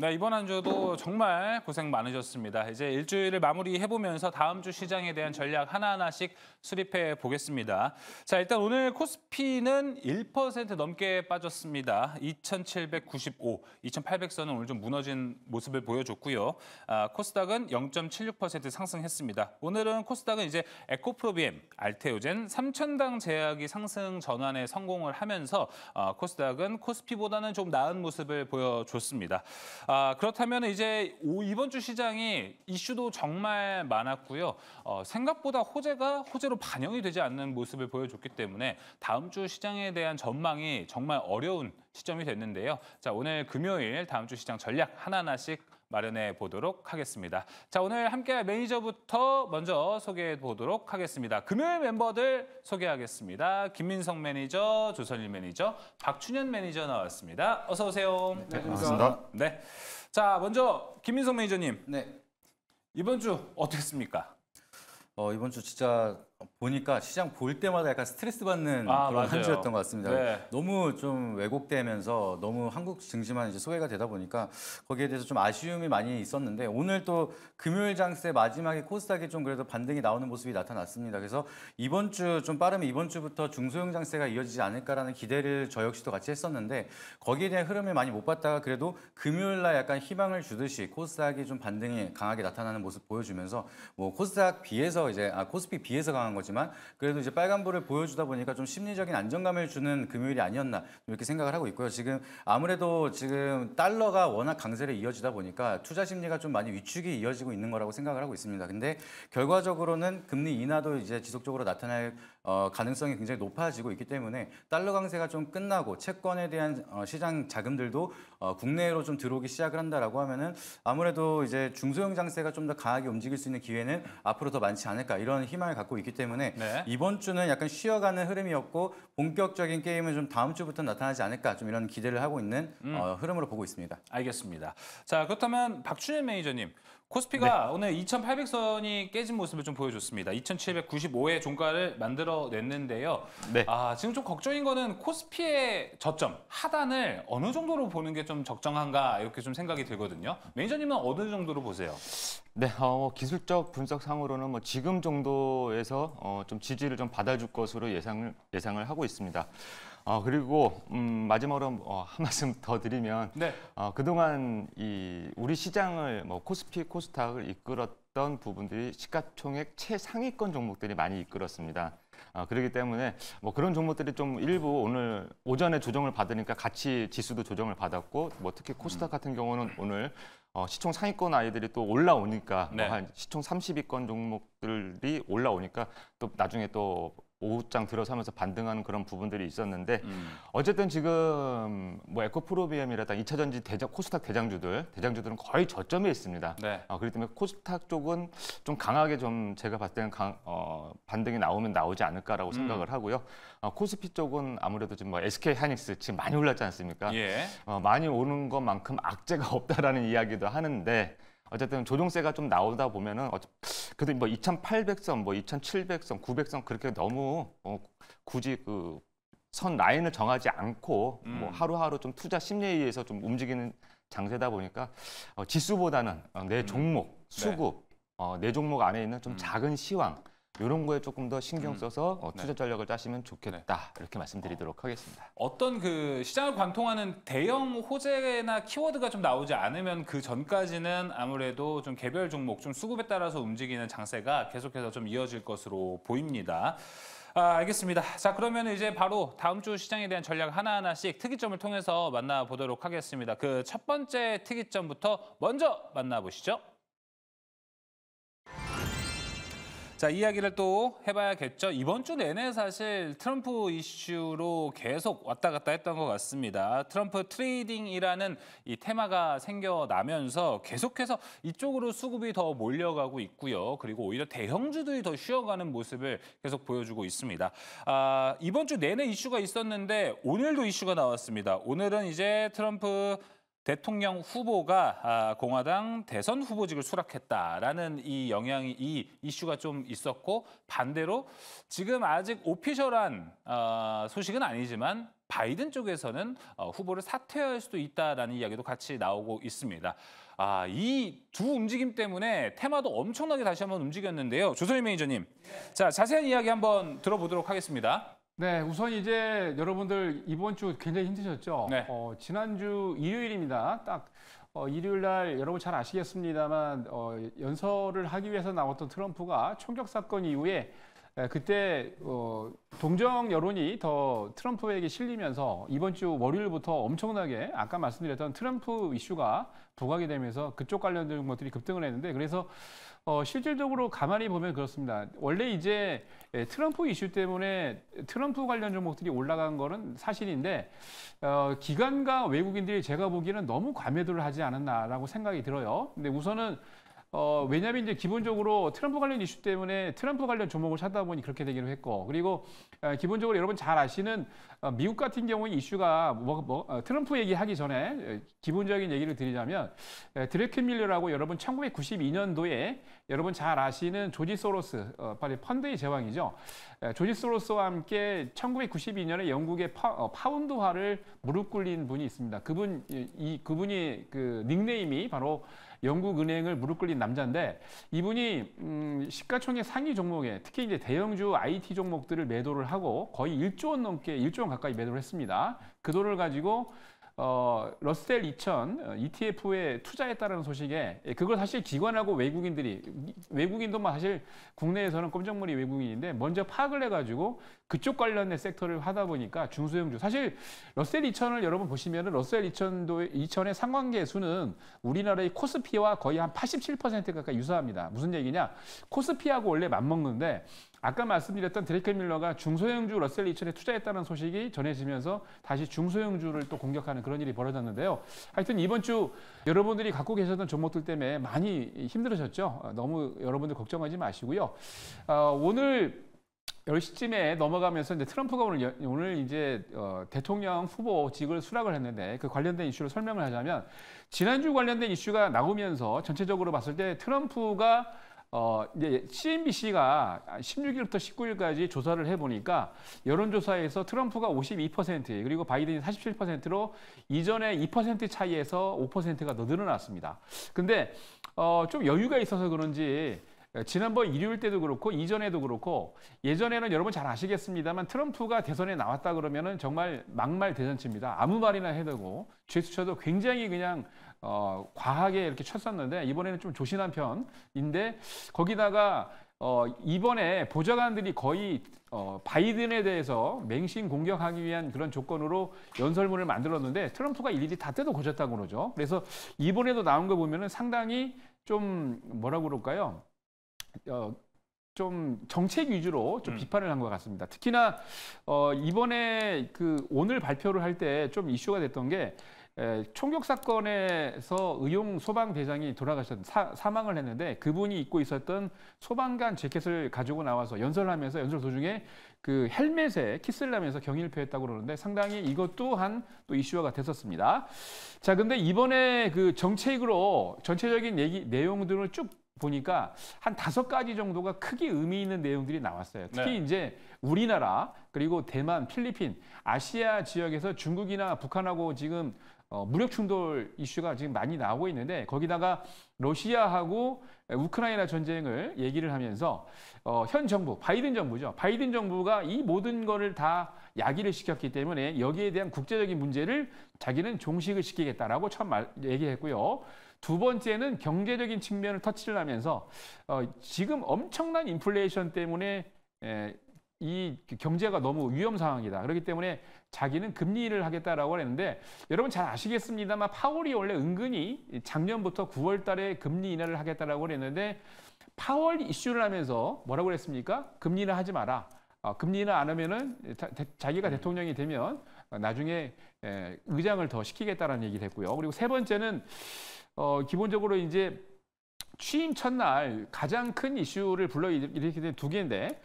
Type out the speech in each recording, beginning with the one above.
네, 이번 한 주도 정말 고생 많으셨습니다. 이제 일주일을 마무리해보면서 다음 주 시장에 대한 전략 하나하나씩 수립해 보겠습니다. 자, 일단 오늘 코스피는 1% 넘게 빠졌습니다. 2,795, 2,800선은 오늘 좀 무너진 모습을 보여줬고요. 아, 코스닥은 0.76% 상승했습니다. 오늘은 코스닥은 이제 에코프로비엠, 알테오젠, 삼천당 제약이 상승 전환에 성공을 하면서 아, 코스닥은 코스피보다는 좀 나은 모습을 보여줬습니다. 아, 그렇다면 이제 오, 이번 주 시장이 이슈도 정말 많았고요. 어, 생각보다 호재가 호재로 반영이 되지 않는 모습을 보여줬기 때문에 다음 주 시장에 대한 전망이 정말 어려운 시점이 됐는데요. 자, 오늘 금요일 다음 주 시장 전략 하나하나씩 마련해 보도록 하겠습니다. 자, 오늘 함께할 매니저부터 먼저 소개해 보도록 하겠습니다. 금요일 멤버들 소개하겠습니다. 김민성 매니저, 조선일 매니저, 박춘현 매니저 나왔습니다. 어서 오세요. 네, 네 반갑습니다. 네. 자, 먼저 김민성 매니저님. 네. 이번 주 어땠습니까? 어, 이번 주 진짜 보니까 시장 볼 때마다 약간 스트레스 받는 아, 그런 맞아요. 한 주였던 것 같습니다. 네. 너무 좀 왜곡되면서 너무 한국 증시만 이제 소외가 되다 보니까 거기에 대해서 좀 아쉬움이 많이 있었는데 오늘 또 금요일 장세 마지막에 코스닥이 좀 그래도 반등이 나오는 모습이 나타났습니다. 그래서 이번 주 좀 빠르면 이번 주부터 중소형 장세가 이어지지 않을까라는 기대를 저 역시도 같이 했었는데 거기에 대한 흐름을 많이 못 봤다가 그래도 금요일 날 약간 희망을 주듯이 코스닥이 좀 반등이 강하게 나타나는 모습 보여주면서 뭐 코스닥 비해서 이제 아 코스피 비해서 강한 당한 거지만 그래도 이제 빨간불을 보여주다 보니까 좀 심리적인 안정감을 주는 금요일이 아니었나 이렇게 생각을 하고 있고요. 지금 아무래도 지금 달러가 워낙 강세를 이어지다 보니까 투자 심리가 좀 많이 위축이 이어지고 있는 거라고 생각을 하고 있습니다. 근데 결과적으로는 금리 인하도 이제 지속적으로 나타날 어, 가능성이 굉장히 높아지고 있기 때문에 달러 강세가 좀 끝나고 채권에 대한 어, 시장 자금들도 어, 국내로 좀 들어오기 시작을 한다라고 하면은 아무래도 이제 중소형 장세가 좀 더 강하게 움직일 수 있는 기회는 앞으로 더 많지 않을까 이런 희망을 갖고 있기 때문에 네. 이번 주는 약간 쉬어가는 흐름이었고 본격적인 게임은 좀 다음 주부터 나타나지 않을까 좀 이런 기대를 하고 있는 음. 어, 흐름으로 보고 있습니다. 알겠습니다. 자 그렇다면 박준일 매니저님 코스피가 네. 오늘 2,800선이 깨진 모습을 좀 보여줬습니다. 2,795의 종가를 만들어냈는데요. 네. 아, 지금 좀 걱정인 거는 코스피의 저점, 하단을 어느 정도로 보는 게 좀 적정한가 이렇게 좀 생각이 들거든요. 매니저님은 어느 정도로 보세요? 네, 어, 뭐 기술적 분석상으로는 뭐 지금 정도에서 어, 좀 지지를 좀 받아줄 것으로 예상을, 예상을 하고 있습니다. 어, 그리고 음, 마지막으로 뭐, 어, 한 말씀 더 드리면 네. 어, 그동안 이 우리 시장을 뭐 코스피, 코스닥을 이끌었던 부분들이 시가총액 최상위권 종목들이 많이 이끌었습니다. 어, 그렇기 때문에 뭐 그런 종목들이 좀 일부 오늘 오전에 조정을 받으니까 같이 지수도 조정을 받았고 뭐 특히 코스닥 음. 같은 경우는 오늘 어, 시총 상위권 아이들이 또 올라오니까 뭐 네. 뭐한 시총 30위권 종목들이 올라오니까 또 나중에 또 오후장 들어서면서 반등하는 그런 부분들이 있었는데 음. 어쨌든 지금 뭐에코프로비엄이라든가 2차 전지 대장, 코스닥 대장주들 대장주들은 거의 저점에 있습니다. 네. 어, 그렇기 때문에 코스닥 쪽은 좀 강하게 좀 제가 봤을 때는 강, 어, 반등이 나오면 나오지 않을까라고 음. 생각을 하고요. 어, 코스피 쪽은 아무래도 지금 뭐 SK 하닉스 지금 많이 올랐지 않습니까? 예. 어, 많이 오는 것만큼 악재가 없다라는 이야기도 하는데 어쨌든 조종세가 좀 나오다 보면은 그래도 뭐 2,800선, 뭐 2,700선, 900선 그렇게 너무 어, 굳이 그 선 라인을 정하지 않고 뭐 음. 뭐 하루하루 좀 투자 심리에 의해서 좀 움직이는 장세다 보니까 어, 지수보다는 어, 내 음. 종목, 수급, 네. 어, 내 종목 안에 있는 좀 음. 작은 시황 이런 거에 조금 더 신경 음. 써서 어, 네. 투자 전략을 짜시면 좋겠다 네. 이렇게 말씀드리도록 어. 하겠습니다. 어떤 그 시장을 관통하는 대형 호재나 키워드가 좀 나오지 않으면 그 전까지는 아무래도 좀 개별 종목 좀 수급에 따라서 움직이는 장세가 계속해서 좀 이어질 것으로 보입니다. 아, 알겠습니다. 자, 그러면 이제 바로 다음 주 시장에 대한 전략 하나하나씩 특이점을 통해서 만나보도록 하겠습니다. 그 첫 번째 특이점부터 먼저 만나보시죠. 자, 이야기를 또 해봐야겠죠. 이번 주 내내 사실 트럼프 이슈로 계속 왔다 갔다 했던 것 같습니다. 트럼프 트레이딩이라는 이 테마가 생겨나면서 계속해서 이쪽으로 수급이 더 몰려가고 있고요. 그리고 오히려 대형주들이 더 쉬어가는 모습을 계속 보여주고 있습니다. 아, 이번 주 내내 이슈가 있었는데 오늘도 이슈가 나왔습니다. 오늘은 이제 트럼프 대통령 후보가 아, 공화당 대선 후보직을 수락했다라는 이 영향이 이 이슈가 좀 있었고 반대로 지금 아직 오피셜한 어, 소식은 아니지만 바이든 쪽에서는 어, 후보를 사퇴할 수도 있다라는 이야기도 같이 나오고 있습니다. 아, 이 두 움직임 때문에 테마도 엄청나게 다시 한번 움직였는데요. 조선일 매니저님, 자 자세한 이야기 한번 들어보도록 하겠습니다. 네, 우선 이제 여러분들 이번 주 굉장히 힘드셨죠? 네. 어, 지난주 일요일입니다. 딱 어, 일요일 날 여러분 잘 아시겠습니다만 어, 연설을 하기 위해서 나왔던 트럼프가 총격 사건 이후에 에, 그때 어, 동정 여론이 더 트럼프에게 실리면서 이번 주 월요일부터 엄청나게 아까 말씀드렸던 트럼프 이슈가 부각이 되면서 그쪽 관련된 것들이 급등을 했는데 그래서 어, 실질적으로 가만히 보면 그렇습니다. 원래 이제 예, 트럼프 이슈 때문에 트럼프 관련 종목들이 올라간 거는 사실인데 어, 기관과 외국인들이 제가 보기에는 너무 과매도를 하지 않았나라고 생각이 들어요. 근데 우선은 어, 왜냐하면 이제 기본적으로 트럼프 관련 이슈 때문에 트럼프 관련 종목을 찾다 보니 그렇게 되기로 했고 그리고 어, 기본적으로 여러분 잘 아시는 어, 미국 같은 경우에 이슈가 뭐, 뭐 어, 트럼프 얘기하기 전에 기본적인 얘기를 드리자면 드래큰 밀러라고 여러분 1992년도에 여러분 잘 아시는 조지 소로스 어, 바로 펀드의 제왕이죠. 에, 조지 소로스와 함께 1992년에 영국의 파, 어, 파운드화를 무릎 꿇린 분이 있습니다. 그분 이 그분이 그 닉네임이 바로 영국 은행을 무릎 꿇린 남자인데 이분이 음, 시가총액 상위 종목에 특히 이제 대형주 IT 종목들을 매도를 하고 거의 1조 원 넘게 1조 원 가까이 매도를 했습니다. 그 돈을 가지고 어, 러셀 2000 어, ETF에 투자했다는 소식에 예, 그걸 사실 기관하고 외국인들이 외국인도만 사실 국내에서는 꼼짝머리 외국인인데 먼저 파악을 해가지고 그쪽 관련된 섹터를 하다 보니까 중소형주 사실 러셀 2000을 여러분 보시면은 러셀 2000도 2000의 상관계 수는 우리나라의 코스피와 거의 한 87% 가까이 유사합니다. 무슨 얘기냐? 코스피하고 원래 맞먹는데 아까 말씀드렸던 드레이크 밀러가 중소형주 러셀 2000에 투자했다는 소식이 전해지면서 다시 중소형주를 또 공격하는 그런 일이 벌어졌는데요. 하여튼 이번 주 여러분들이 갖고 계셨던 종목들 때문에 많이 힘들으셨죠. 어, 너무 여러분들 걱정하지 마시고요. 어, 오늘 10시쯤에 넘어가면서 이제 트럼프가 오늘, 오늘 이제 어, 대통령 후보직을 수락을 했는데 그 관련된 이슈를 설명을 하자면 지난주 관련된 이슈가 나오면서 전체적으로 봤을 때 트럼프가 어, 이제 CNBC가 16일부터 19일까지 조사를 해보니까 여론조사에서 트럼프가 52% 그리고 바이든이 47%로 이전에 2% 차이에서 5%가 더 늘어났습니다. 근데 어, 좀 여유가 있어서 그런지 지난번 일요일 때도 그렇고 이전에도 그렇고 예전에는 여러분 잘 아시겠습니다만 트럼프가 대선에 나왔다 그러면은 정말 막말 대잔치입니다. 아무 말이나 해도고 죄수쳐도 굉장히 그냥 어, 과하게 이렇게 쳤었는데 이번에는 좀 조신한 편인데 거기다가 어, 이번에 보좌관들이 거의 어, 바이든에 대해서 맹신 공격하기 위한 그런 조건으로 연설문을 만들었는데 트럼프가 일일이 다 뜯어 고쳤다고 그러죠. 그래서 이번에도 나온 거 보면은 상당히 좀 뭐라고 그럴까요? 어, 좀 정책 위주로 좀 음. 비판을 한 것 같습니다. 특히나 어, 이번에 그 오늘 발표를 할 때 좀 이슈가 됐던 게 에, 예, 총격 사건에서 의용 소방대장이 돌아가셨 사, 사망을 했는데 그분이 입고 있었던 소방관 재킷을 가지고 나와서 연설하면서 연설 도중에 그 헬멧에 키스를 하면서 경의를 표했다고 그러는데 상당히 이것 또한 또 이슈화가 됐었습니다. 자, 근데 이번에 그 정책으로 전체적인 얘기 내용들을 쭉 보니까 한 다섯 가지 정도가 크게 의미 있는 내용들이 나왔어요. 특히 네. 이제 우리나라 그리고 대만, 필리핀, 아시아 지역에서 중국이나 북한하고 지금 어, 무력 충돌 이슈가 지금 많이 나오고 있는데 거기다가 러시아하고 우크라이나 전쟁을 얘기를 하면서 어, 현 정부, 바이든 정부죠. 바이든 정부가 이 모든 것을 다 야기를 시켰기 때문에 여기에 대한 국제적인 문제를 자기는 종식을 시키겠다라고 처음 말, 얘기했고요. 두 번째는 경제적인 측면을 터치를 하면서 어, 지금 엄청난 인플레이션 때문에 에, 예, 이 경제가 너무 위험 상황이다. 그렇기 때문에 자기는 금리를 하겠다라고 했는데 여러분 잘 아시겠습니다만 파월이 원래 은근히 작년부터 9월 달에 금리 인하를 하겠다라고 했는데 파월 이슈를 하면서 뭐라고 그랬습니까? 금리 를하지 마라. 어, 금리 인하 안 하면은 자, 기가 음. 대통령이 되면 나중에 에, 의장을 더 시키겠다라는 얘기를 했고요. 그리고 세 번째는 어, 기본적으로 이제 취임 첫날 가장 큰 이슈를 불러 일으키는 두 개인데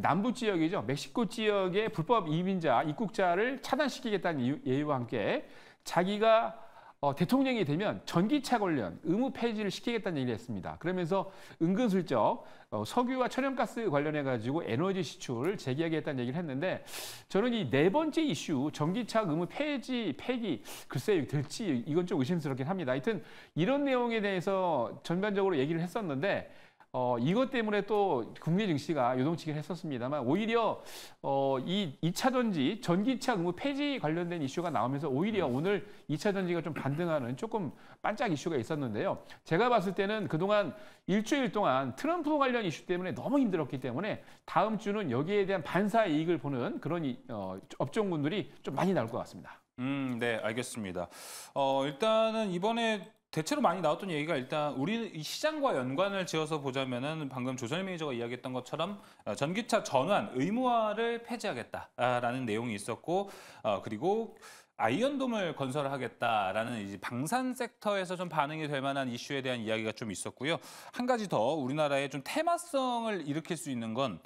남부 지역이죠. 멕시코 지역의 불법 이민자, 입국자를 차단시키겠다는 예의와 함께 자기가 어, 대통령이 되면 전기차 관련 의무 폐지를 시키겠다는 얘기를 했습니다. 그러면서 은근슬쩍 어, 석유와 천연가스 관련해 가지고 에너지 시출을 재개하겠다는 얘기를 했는데 저는 이 네 번째 이슈 전기차 의무 폐지 폐기 글쎄 될지 이건 좀 의심스럽긴 합니다. 하여튼 이런 내용에 대해서 전반적으로 얘기를 했었는데 어, 이것 때문에 또 국내 증시가 요동치긴 했었습니다만 오히려 어, 이 2차 전지 전기차 의무 폐지 관련된 이슈가 나오면서 오히려 음. 오늘 2차 전지가 좀 반등하는 조금 반짝 이슈가 있었는데요. 제가 봤을 때는 그동안 일주일 동안 트럼프 관련 이슈 때문에 너무 힘들었기 때문에 다음 주는 여기에 대한 반사 이익을 보는 그런 어, 업종군들이 좀 많이 나올 것 같습니다. 음, 네, 알겠습니다. 어, 일단은 이번에 대체로 많이 나왔던 얘기가 일단 우리 시장과 연관을 지어서 보자면은 방금 조선일 매니저가 이야기했던 것처럼 어, 전기차 전환 의무화를 폐지하겠다라는 내용이 있었고 어 그리고 아이언돔을 건설하겠다라는 이제 방산 섹터에서 좀 반응이 될 만한 이슈에 대한 이야기가 좀 있었고요. 한 가지 더 우리나라에 좀 테마성을 일으킬 수 있는 건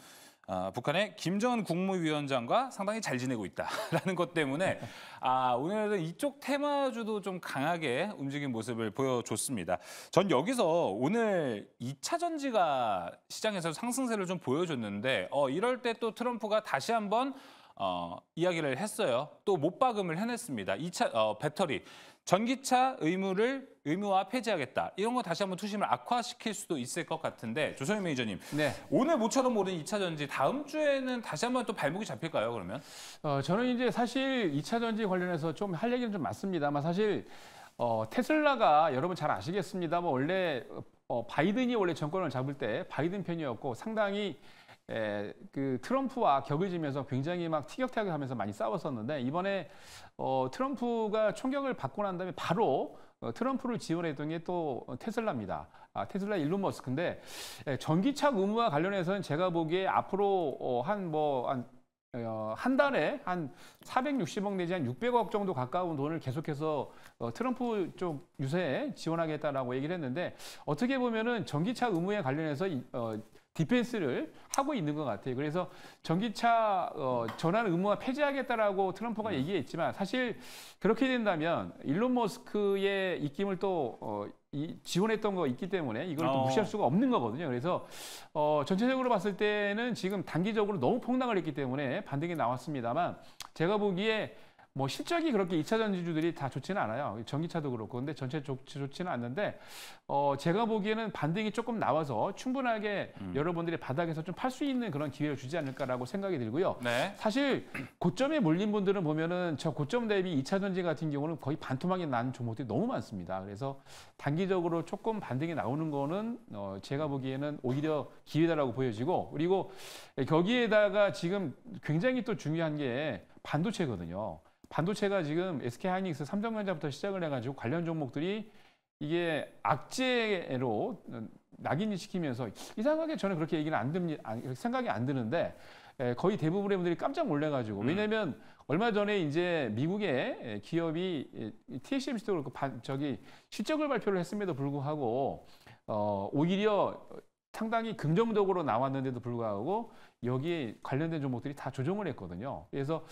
아, 북한의 김정은 국무위원장과 상당히 잘 지내고 있다라는 것 때문에 아, 오늘은 이쪽 테마주도 좀 강하게 움직인 모습을 보여줬습니다. 전 여기서 오늘 2차 전지가 시장에서 상승세를 좀 보여줬는데 어, 이럴 때 또 트럼프가 다시 한번 어, 이야기를 했어요. 또 못박음을 해냈습니다. 2차 어, 배터리 전기차 의무를 의무화 폐지하겠다. 이런 거 다시 한번 투심을 악화시킬 수도 있을 것 같은데 조선희 매니저님. 네. 오늘 모처럼 오른 2차 전지 다음 주에는 다시 한번 또 발목이 잡힐까요? 그러면? 어, 저는 이제 사실 2차 전지 관련해서 좀 할 얘기는 좀 많습니다만 사실 어, 테슬라가 여러분 잘아시겠습니다뭐 원래 어, 바이든이 원래 정권을 잡을 때 바이든 편이었고 상당히 에, 예, 그 트럼프와 격을 지면서 굉장히 막 티격태격하면서 많이 싸웠었는데 이번에 어, 트럼프가 총격을 받고 난 다음에 바로 어, 트럼프를 지원했던 게 또 테슬라입니다. 아, 테슬라 일론 머스크인데 에, 예, 전기차 의무와 관련해서는 제가 보기에 앞으로 어, 한 뭐한 뭐, 어, 한 달에 한 460억 내지 한 600억 정도 가까운 돈을 계속해서 어, 트럼프 쪽 유세에 지원하겠다라고 얘기를 했는데 어떻게 보면은 전기차 의무에 관련해서 이, 어, 디펜스를 하고 있는 것 같아요. 그래서 전기차 어, 전환 의무화 폐지하겠다라고 트럼프가 음. 얘기했지만 사실 그렇게 된다면 일론 머스크의 입김을 또 어, 이, 지원했던 거 있기 때문에 이걸 어. 무시할 수가 없는 거거든요. 그래서 어, 전체적으로 봤을 때는 지금 단기적으로 너무 폭락을 했기 때문에 반등이 나왔습니다만 제가 보기에 뭐 실적이 그렇게 2차 전지주들이 다 좋지는 않아요. 전기차도 그렇고 근데 전체 좋, 좋지는 않는데 어 제가 보기에는 반등이 조금 나와서 충분하게 음. 여러분들이 바닥에서 좀 팔 수 있는 그런 기회를 주지 않을까라고 생각이 들고요. 네. 사실 고점에 몰린 분들은 보면은 저 고점 대비 2차 전지 같은 경우는 거의 반토막이 난 종목들이 너무 많습니다. 그래서 단기적으로 조금 반등이 나오는 거는 어 제가 보기에는 오히려 기회다라고 보여지고 그리고 예, 거기에다가 지금 굉장히 또 중요한 게 반도체거든요. 반도체가 지금 SK 하이닉스, 삼성전자부터 시작을 해가지고 관련 종목들이 이게 악재로 낙인이 시키면서 이상하게 저는 그렇게 얘기는 안 듭니다. 아, 생각이 안 드는데 예, 거의 대부분의 분들이 깜짝 놀래가지고 왜냐하면 음. 얼마 전에 이제 미국의 기업이 예, TSMC도 그렇고 반, 저기 실적을 발표를 했음에도 불구하고 어, 오히려 상당히 긍정적으로 나왔는데도 불구하고 여기에 관련된 종목들이 다 조정을 했거든요. 그래서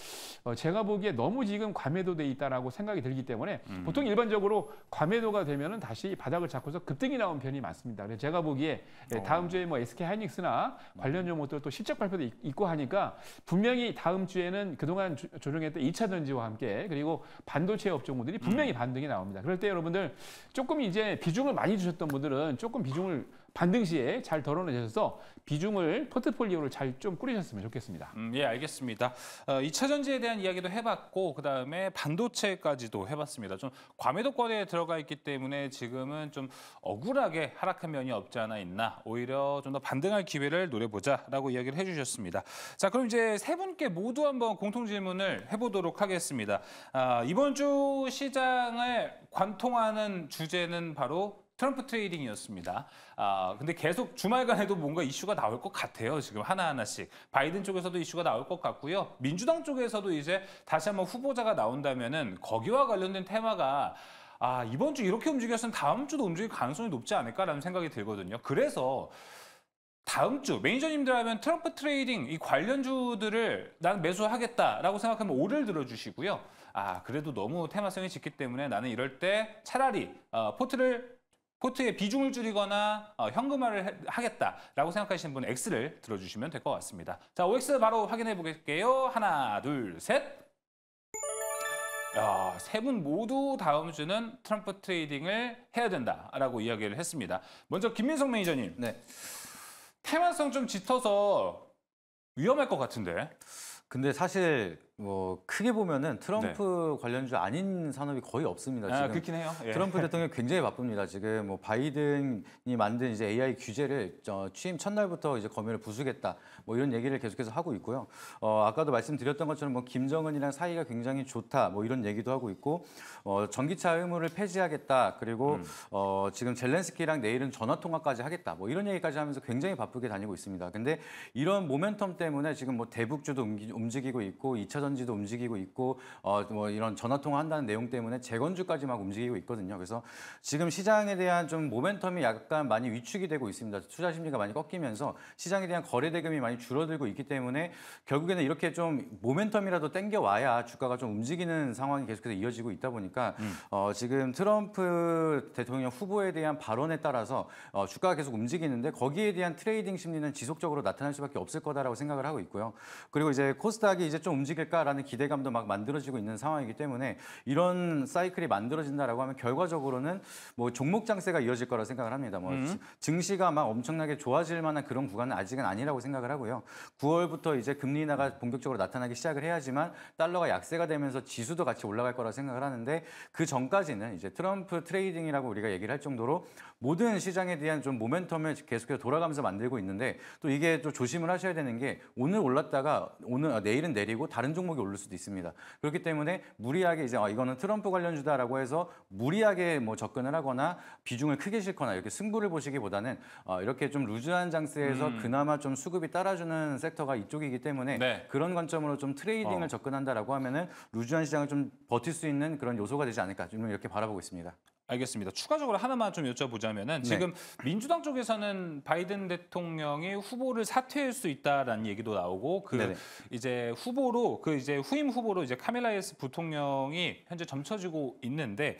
어, 제가 보기에 너무 지금 과매도돼 있다라고 생각이 들기 때문에 음. 보통 일반적으로 과매도가 되면은 다시 바닥을 잡고서 급등이 나온 편이 많습니다. 그래서 제가 보기에 예, 어. 다음 주에 뭐 SK 하이닉스나 관련 음. 종목들 또 실적 발표도 있고 하니까 분명히 다음 주에는 그동안 조정했던 2차 전지와 함께 그리고 반도체 업종들이 분명히 음. 반등이 나옵니다. 그럴 때 여러분들 조금 이제 비중을 많이 주셨던 분들은 조금 비중을 반등 시에 잘 덜어내셔서 비중을 포트폴리오를 잘 좀 꾸리셨으면 좋겠습니다. 음, 예, 알겠습니다. 어, 2차전지에 대한 이야기도 해봤고 그다음에 반도체까지도 해봤습니다. 좀 과매도권에 들어가 있기 때문에 지금은 좀 억울하게 하락한 면이 없지 않아 있나 오히려 좀 더 반등할 기회를 노려보자라고 이야기를 해주셨습니다. 자, 그럼 이제 세 분께 모두 한번 공통 질문을 해보도록 하겠습니다. 아, 이번 주 시장을 관통하는 주제는 바로 트럼프 트레이딩이었습니다. 아, 근데 계속 주말간에도 뭔가 이슈가 나올 것 같아요. 지금 하나하나씩. 바이든 쪽에서도 이슈가 나올 것 같고요. 민주당 쪽에서도 이제 다시 한번 후보자가 나온다면은 거기와 관련된 테마가 아, 이번 주 이렇게 움직였으면 다음 주도 움직일 가능성이 높지 않을까라는 생각이 들거든요. 그래서 다음 주 매니저님들 하면 트럼프 트레이딩 이 관련주들을 난 매수하겠다라고 생각하면 오를 들어주시고요. 아, 그래도 너무 테마성이 짙기 때문에 나는 이럴 때 차라리 어, 포트를 포트의 비중을 줄이거나 어, 현금화를 하겠다라고 생각하시는 분은 X를 들어주시면 될 것 같습니다. 자, OX 바로 확인해 보게요 하나, 둘, 셋. 세 분 모두 다음 주는 트럼프 트레이딩을 해야 된다라고 이야기를 했습니다. 먼저 김민성 매니저님. 네. 테마성 좀 짙어서 위험할 것 같은데. 근데 사실 뭐 크게 보면은 트럼프 네. 관련주 아닌 산업이 거의 없습니다. 아, 지금 아, 그렇긴 해요. 예. 트럼프 대통령 굉장히 바쁩니다. 지금 뭐 바이든이 만든 이제 AI 규제를 저 취임 첫날부터 이제 검열을 부수겠다 뭐 이런 얘기를 계속해서 하고 있고요. 어, 아까도 말씀드렸던 것처럼 뭐 김정은이랑 사이가 굉장히 좋다 뭐 이런 얘기도 하고 있고 어, 전기차 의무를 폐지하겠다 그리고 음. 어, 지금 젤렌스키랑 내일은 전화 통화까지 하겠다 뭐 이런 얘기까지 하면서 굉장히 바쁘게 다니고 있습니다. 근데 이런 모멘텀 때문에 지금 뭐 대북주도 움직이고 있고 2차전 신지도 움직이고 있고 어, 뭐 이런 전화 통화한다는 내용 때문에 재건주까지막 움직이고 있거든요. 그래서 지금 시장에 대한 좀 모멘텀이 약간 많이 위축이 되고 있습니다. 투자 심리가 많이 꺾이면서 시장에 대한 거래 대금이 많이 줄어들고 있기 때문에 결국에는 이렇게 좀 모멘텀이라도 땡겨 와야 주가가 좀 움직이는 상황이 계속해서 이어지고 있다 보니까 음. 어, 지금 트럼프 대통령 후보에 대한 발언에 따라서 어, 주가가 계속 움직이는데 거기에 대한 트레이딩 심리는 지속적으로 나타날 수밖에 없을 거다라고 생각을 하고 있고요. 그리고 이제 코스닥이 이제 좀 움직일까 않을까라는 기대감도 막 만들어지고 있는 상황이기 때문에 이런 사이클이 만들어진다라고 하면 결과적으로는 뭐 종목 장세가 이어질 거라 고 생각을 합니다. 뭐 음. 증시가 막 엄청나게 좋아질 만한 그런 구간은 아직은 아니라고 생각을 하고요. 9월부터 이제 금리 인하가 본격적으로 나타나기 시작을 해야지만 달러가 약세가 되면서 지수도 같이 올라갈 거라 고 생각을 하는데 그 전까지는 이제 트럼프 트레이딩이라고 우리가 얘기를 할 정도로 모든 시장에 대한 좀 모멘텀을 계속해서 돌아가면서 만들고 있는데 또 이게 또 조심을 하셔야 되는 게 오늘 올랐다가 오늘 아, 내일은 내리고 다른 종목이 오를 수도 있습니다. 그렇기 때문에 무리하게 이제 아, 이거는 트럼프 관련주다라고 해서 무리하게 뭐 접근을 하거나 비중을 크게 실거나 이렇게 승부를 보시기보다는 어, 이렇게 좀 루즈한 장세에서 음. 그나마 좀 수급이 따라주는 섹터가 이쪽이기 때문에 네. 그런 관점으로 좀 트레이딩을 어. 접근한다라고 하면은 루즈한 시장을 좀 버틸 수 있는 그런 요소가 되지 않을까 좀 이렇게 바라보고 있습니다. 알겠습니다. 추가적으로 하나만 좀 여쭤보자면은 네. 지금 민주당 쪽에서는 바이든 대통령이 후보를 사퇴할 수 있다라는 얘기도 나오고 그 네네. 이제 후보로 그 이제 후임 후보로 이제 카밀라 이스 부통령이 현재 점쳐지고 있는데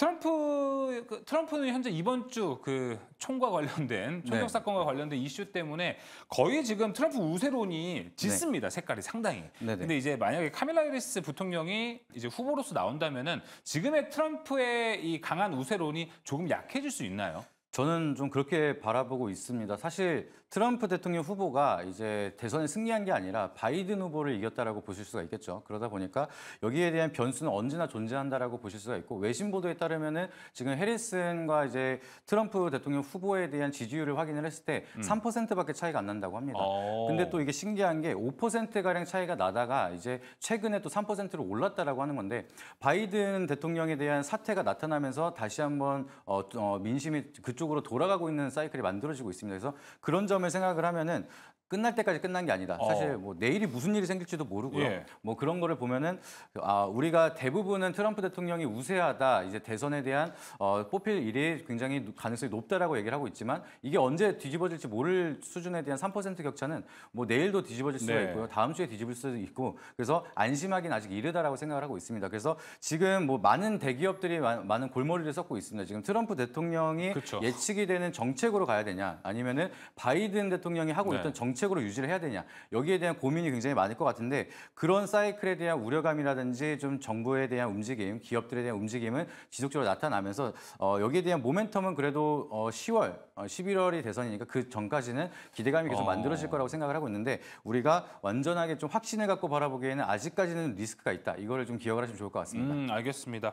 트럼프 그 트럼프는 현재 이번 주 그 총과 관련된 네. 총격 사건과 관련된 이슈 때문에 거의 지금 트럼프 우세론이 짙습니다. 네. 색깔이 상당히. 네네. 근데 이제 만약에 카밀라 해리스 부통령이 이제 후보로서 나온다면은 지금의 트럼프의 이 강한 우세론이 조금 약해질 수 있나요? 저는 좀 그렇게 바라보고 있습니다. 사실 트럼프 대통령 후보가 이제 대선에 승리한 게 아니라 바이든 후보를 이겼다라고 보실 수가 있겠죠. 그러다 보니까 여기에 대한 변수는 언제나 존재한다라고 보실 수가 있고 외신 보도에 따르면은 지금 해리슨과 이제 트럼프 대통령 후보에 대한 지지율을 확인을 했을 때 음. 3%밖에 차이가 안 난다고 합니다. 오. 어. 근데 또 이게 신기한 게 5% 가량 차이가 나다가 이제 최근에 또 3%로 올랐다라고 하는 건데 바이든 대통령에 대한 사태가 나타나면서 다시 한번 어, 어 민심이 그쪽으로 돌아가고 있는 사이클이 만들어지고 있습니다. 그래서 그런 점 점을 생각을 하면은 끝날 때까지 끝난 게 아니다. 사실 어. 뭐 내일이 무슨 일이 생길지도 모르고요. 예. 뭐 그런 거를 보면은 아 우리가 대부분은 트럼프 대통령이 우세하다. 이제 대선에 대한 어 뽑힐 일이 굉장히 가능성이 높다라고 얘기를 하고 있지만 이게 언제 뒤집어질지 모를 수준에 대한 3% 격차는 뭐 내일도 뒤집어질 수가 네. 있고요. 다음 주에 뒤집을 수도 있고. 그래서 안심하기는 아직 이르다라고 생각을 하고 있습니다. 그래서 지금 뭐 많은 대기업들이 많은 골머리를 썩고 있습니다. 지금 트럼프 대통령이 그쵸. 예측이 되는 정책으로 가야 되냐 아니면은 바이든 대통령이 하고 네. 있던 정책 정책으로 유지를 해야 되냐 여기에 대한 고민이 굉장히 많을 것 같은데 그런 사이클에 대한 우려감이라든지 좀 정부에 대한 움직임, 기업들에 대한 움직임은 지속적으로 나타나면서 어, 여기에 대한 모멘텀은 그래도 어, 10월, 어, 11월이 대선이니까 그 전까지는 기대감이 계속 어. 만들어질 거라고 생각을 하고 있는데 우리가 완전하게 좀 확신을 갖고 바라보기에는 아직까지는 리스크가 있다. 이거를 좀 기억을 하시면 좋을 것 같습니다. 음, 알겠습니다.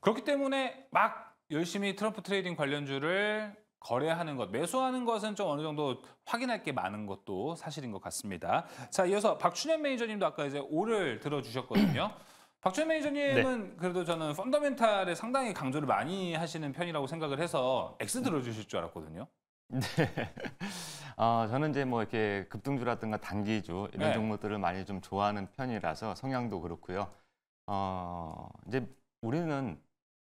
그렇기 때문에 막 열심히 트럼프 트레이딩 관련주를 거래하는 것, 매수하는 것은 좀 어느 정도 확인할 게 많은 것도 사실인 것 같습니다. 자, 이어서 박춘현 매니저님도 아까 이제 오를 들어주셨거든요. 박춘현 매니저님은 네. 그래도 저는 펀더멘탈에 상당히 강조를 많이 하시는 편이라고 생각을 해서 X 들어주실 줄 알았거든요. 네. 어, 저는 이제 뭐 이렇게 급등주라든가 단기주 이런 네. 종목들을 많이 좀 좋아하는 편이라서 성향도 그렇고요. 어, 이제 우리는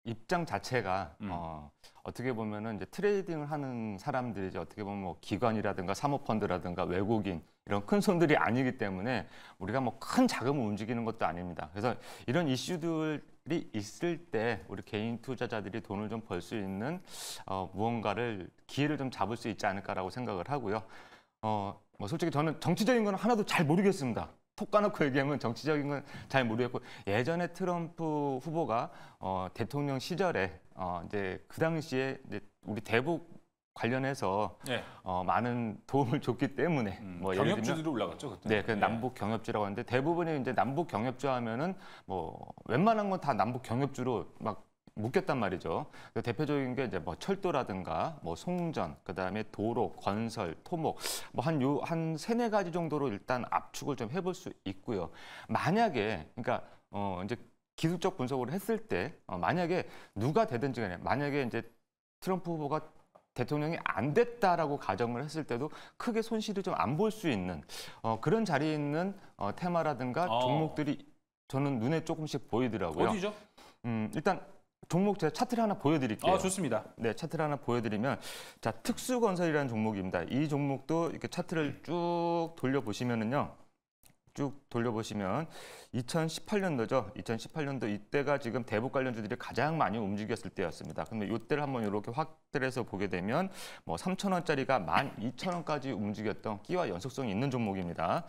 입장 자체가 음. 어, 어떻게 보면은 이제 트레이딩을 하는 사람들이 이 어떻게 보면 뭐 기관이라든가 사모펀드라든가 외국인 이런 큰 손들이 아니기 때문에 우리가 뭐 큰 자금을 움직이는 것도 아닙니다. 그래서 이런 이슈들이 있을 때 우리 개인 투자자들이 돈을 좀 벌 수 있는 어, 무언가를 기회를 좀 잡을 수 있지 않을까라고 생각을 하고요. 어, 뭐 솔직히 저는 정치적인 건 하나도 잘 모르겠습니다. 톡 까놓고 얘기하면 정치적인 건 잘 모르겠고 예전에 트럼프 후보가 어, 대통령 시절에 어, 이제 그 당시에 이제 우리 대북 관련해서 네. 어, 많은 도움을 줬기 때문에 음, 뭐 경협주들이 올라갔죠 그때. 네, 그 예. 남북 경협주라고 하는데 대부분이 이제 남북 경협주 하면은 뭐 웬만한 건 다 남북 경협주로 막 묶였단 말이죠. 그 대표적인 게 이제 뭐 철도라든가 뭐 송전, 그다음에 도로, 건설, 토목 뭐 한 요 한 세네 가지 정도로 일단 압축을 좀 해볼 수 있고요. 만약에 그러니까 어 이제 기술적 분석을 했을 때 어, 만약에 누가 되든지 간에 만약에 이제 트럼프 후보가 대통령이 안 됐다라고 가정을 했을 때도 크게 손실을 좀 안 볼 수 있는 어, 그런 자리에 있는 어, 테마라든가 어. 종목들이 저는 눈에 조금씩 보이더라고요. 어디죠? 음, 일단 종목 제가 차트를 하나 보여드릴게요. 아, 좋습니다. 네, 차트를 하나 보여드리면 자 특수건설이라는 종목입니다. 이 종목도 이렇게 차트를 쭉 돌려보시면은요. 쭉 돌려보시면 2018년도죠. 2018년도 이때가 지금 대북 관련주들이 가장 많이 움직였을 때였습니다. 그러면 이때를 한번 이렇게 확대해서 보게 되면 뭐3천원짜리가 12,000원까지 움직였던 끼와 연속성이 있는 종목입니다.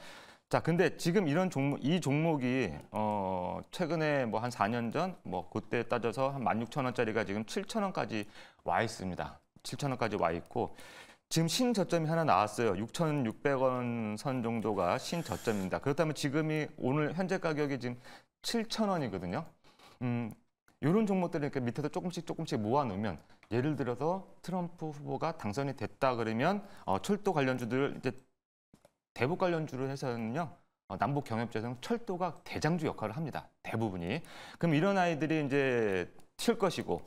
자, 근데 지금 이런 종목, 이 종목이 어, 최근에 뭐 한 4년 전, 뭐 그때 따져서 한 16,000원짜리가 지금 7,000원까지 와 있습니다. 7,000원까지 와 있고 지금 신저점이 하나 나왔어요. 6,600원 선 정도가 신저점입니다. 그렇다면 지금이 오늘 현재 가격이 지금 7,000원이거든요. 음, 요런 종목들을 이렇게 밑에서 조금씩 조금씩 모아놓으면 예를 들어서 트럼프 후보가 당선이 됐다 그러면 어, 철도 관련주들 이제 대북 관련주를 해서는요. 어, 남북 경협재정 철도가 대장주 역할을 합니다. 대부분이. 그럼 이런 아이들이 이제 튈 것이고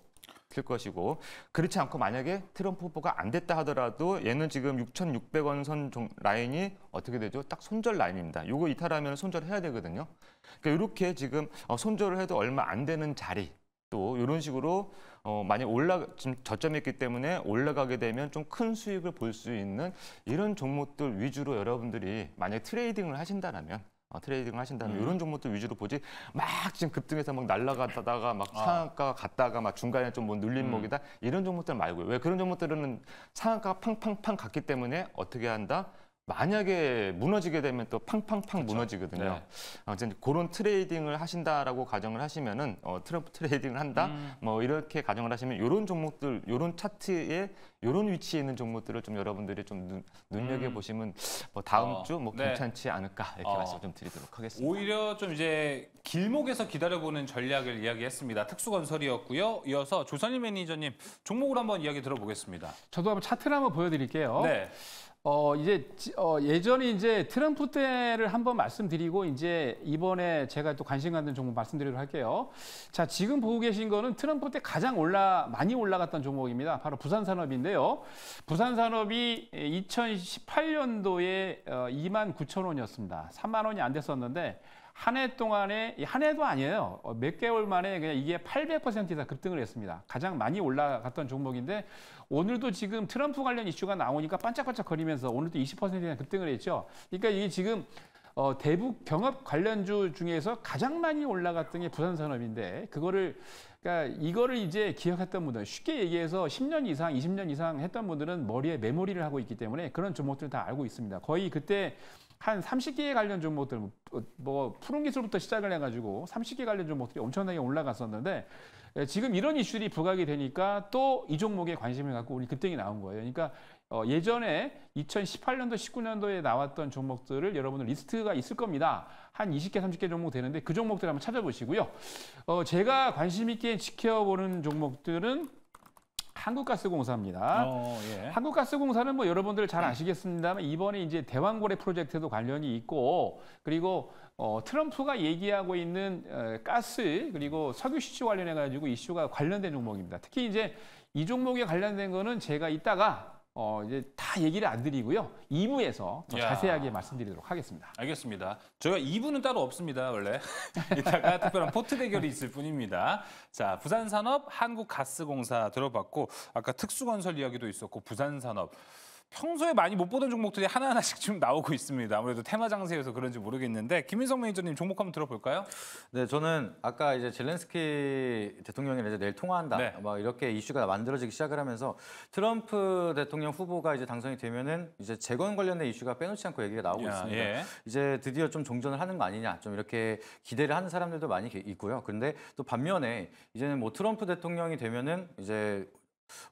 튈 것이고 그렇지 않고 만약에 트럼프 후보가 안 됐다 하더라도 얘는 지금 6,600원 선 라인이 어떻게 되죠? 딱 손절 라인입니다. 요거 이탈하면 손절해야 되거든요. 그러니까 이렇게 지금 어, 손절을 해도 얼마 안 되는 자리 또 이런 식으로 어, 많이 올라 지금 저점이 있기 때문에 올라가게 되면 좀 큰 수익을 볼 수 있는 이런 종목들 위주로 여러분들이 만약 트레이딩을 하신다면 어, 트레이딩을 하신다면 음. 이런 종목들 위주로 보지 막 지금 급등해서 막 날라가다가 막 아. 상한가 갔다가 막 중간에 좀뭐 눌림목이다 음. 이런 종목들 말고요. 왜 그런 종목들은 상한가 팡팡팡 갔기 때문에 어떻게 한다? 만약에 무너지게 되면 또 팡팡팡 그렇죠. 무너지거든요. 네. 아무튼 어, 그런 트레이딩을 하신다라고 가정을 하시면은 어, 트럼프 트레이딩을 한다 음. 뭐 이렇게 가정을 하시면 이런 종목들 이런 차트에 이런 위치에 있는 종목들을 좀 여러분들이 좀 눈, 눈여겨 음. 보시면 뭐 다음 어. 주뭐 네. 괜찮지 네. 않을까 이렇게 어. 말씀 좀 드리도록 하겠습니다. 오히려 좀 이제 길목에서 기다려보는 전략을 이야기했습니다. 특수건설이었고요. 이어서 조선일 매니저님 종목으로 한번 이야기 들어보겠습니다. 저도 한번 차트를 한번 보여드릴게요. 네. 어 이제 어 예전에 이제 트럼프 때를 한번 말씀드리고 이제 이번에 제가 또 관심 갖는 종목 말씀드리도록 할게요. 자 지금 보고 계신 거는 트럼프 때 가장 올라 많이 올라갔던 종목입니다. 바로 부산산업인데요. 부산산업이 2018년도에 어, 2만 9천 원이었습니다. 3만 원이 안 됐었는데 한 해 동안에 한 해도 아니에요. 어, 몇 개월 만에 그냥 이게 800%다 급등을 했습니다. 가장 많이 올라갔던 종목인데 오늘도 지금 트럼프 관련 이슈가 나오니까 반짝반짝거리면서 오늘도 20%나 급등을 했죠. 그러니까 이게 지금 어, 대북 경협 관련주 중에서 가장 많이 올라갔던 게 부산산업인데 그거를 그러니까 이거를 이제 기억했던 분들 쉽게 얘기해서 10년 이상 20년 이상 했던 분들은 머리에 메모리를 하고 있기 때문에 그런 종목들 을다 알고 있습니다. 거의 그때 한3 0개 관련 종목들 뭐, 뭐 푸른 기술부터 시작을 해가지고 30개 관련 종목들이 엄청나게 올라갔었는데 예, 지금 이런 이슈들이 부각이 되니까 또 이 종목에 관심을 갖고 우리 급등이 나온 거예요. 그러니까 어, 예전에 2018년도, 19년도에 나왔던 종목들을 여러분들 리스트가 있을 겁니다. 한 20개, 30개 종목 되는데 그 종목들 한번 찾아보시고요. 어, 제가 관심 있게 지켜보는 종목들은 한국가스공사입니다. 어, 예. 한국가스공사는 뭐 여러분들 잘 네. 아시겠습니다만 이번에 이제 대왕고래 프로젝트도 관련이 있고 그리고 어, 트럼프가 얘기하고 있는 어, 가스 그리고 석유 시추 관련해 가지고 이슈가 관련된 종목입니다. 특히 이제 이 종목에 관련된 거는 제가 이따가 어, 이제 다 얘기를 안 드리고요. 2부에서 더 자세하게 말씀드리도록 하겠습니다. 알겠습니다. 저희가 2부는 따로 없습니다, 원래. 이따가 특별한 포트 대결이 있을 뿐입니다. 자, 부산산업, 한국가스공사 들어봤고, 아까 특수건설 이야기도 있었고, 부산산업. 평소에 많이 못 보던 종목들이 하나하나씩 지금 나오고 있습니다. 아무래도 테마 장세여서 그런지 모르겠는데 김인성 매니저님 종목 한번 들어볼까요? 네, 저는 아까 이제 젤렌스키 대통령이 이제 내일 통화한다 네. 막 이렇게 이슈가 만들어지기 시작을 하면서 트럼프 대통령 후보가 이제 당선이 되면은 이제 재건 관련된 이슈가 빼놓지 않고 얘기가 나오고 야, 있습니다. 예. 이제 드디어 좀 종전을 하는 거 아니냐 좀 이렇게 기대를 하는 사람들도 많이 있고요. 그런데 또 반면에 이제는 뭐 트럼프 대통령이 되면은 이제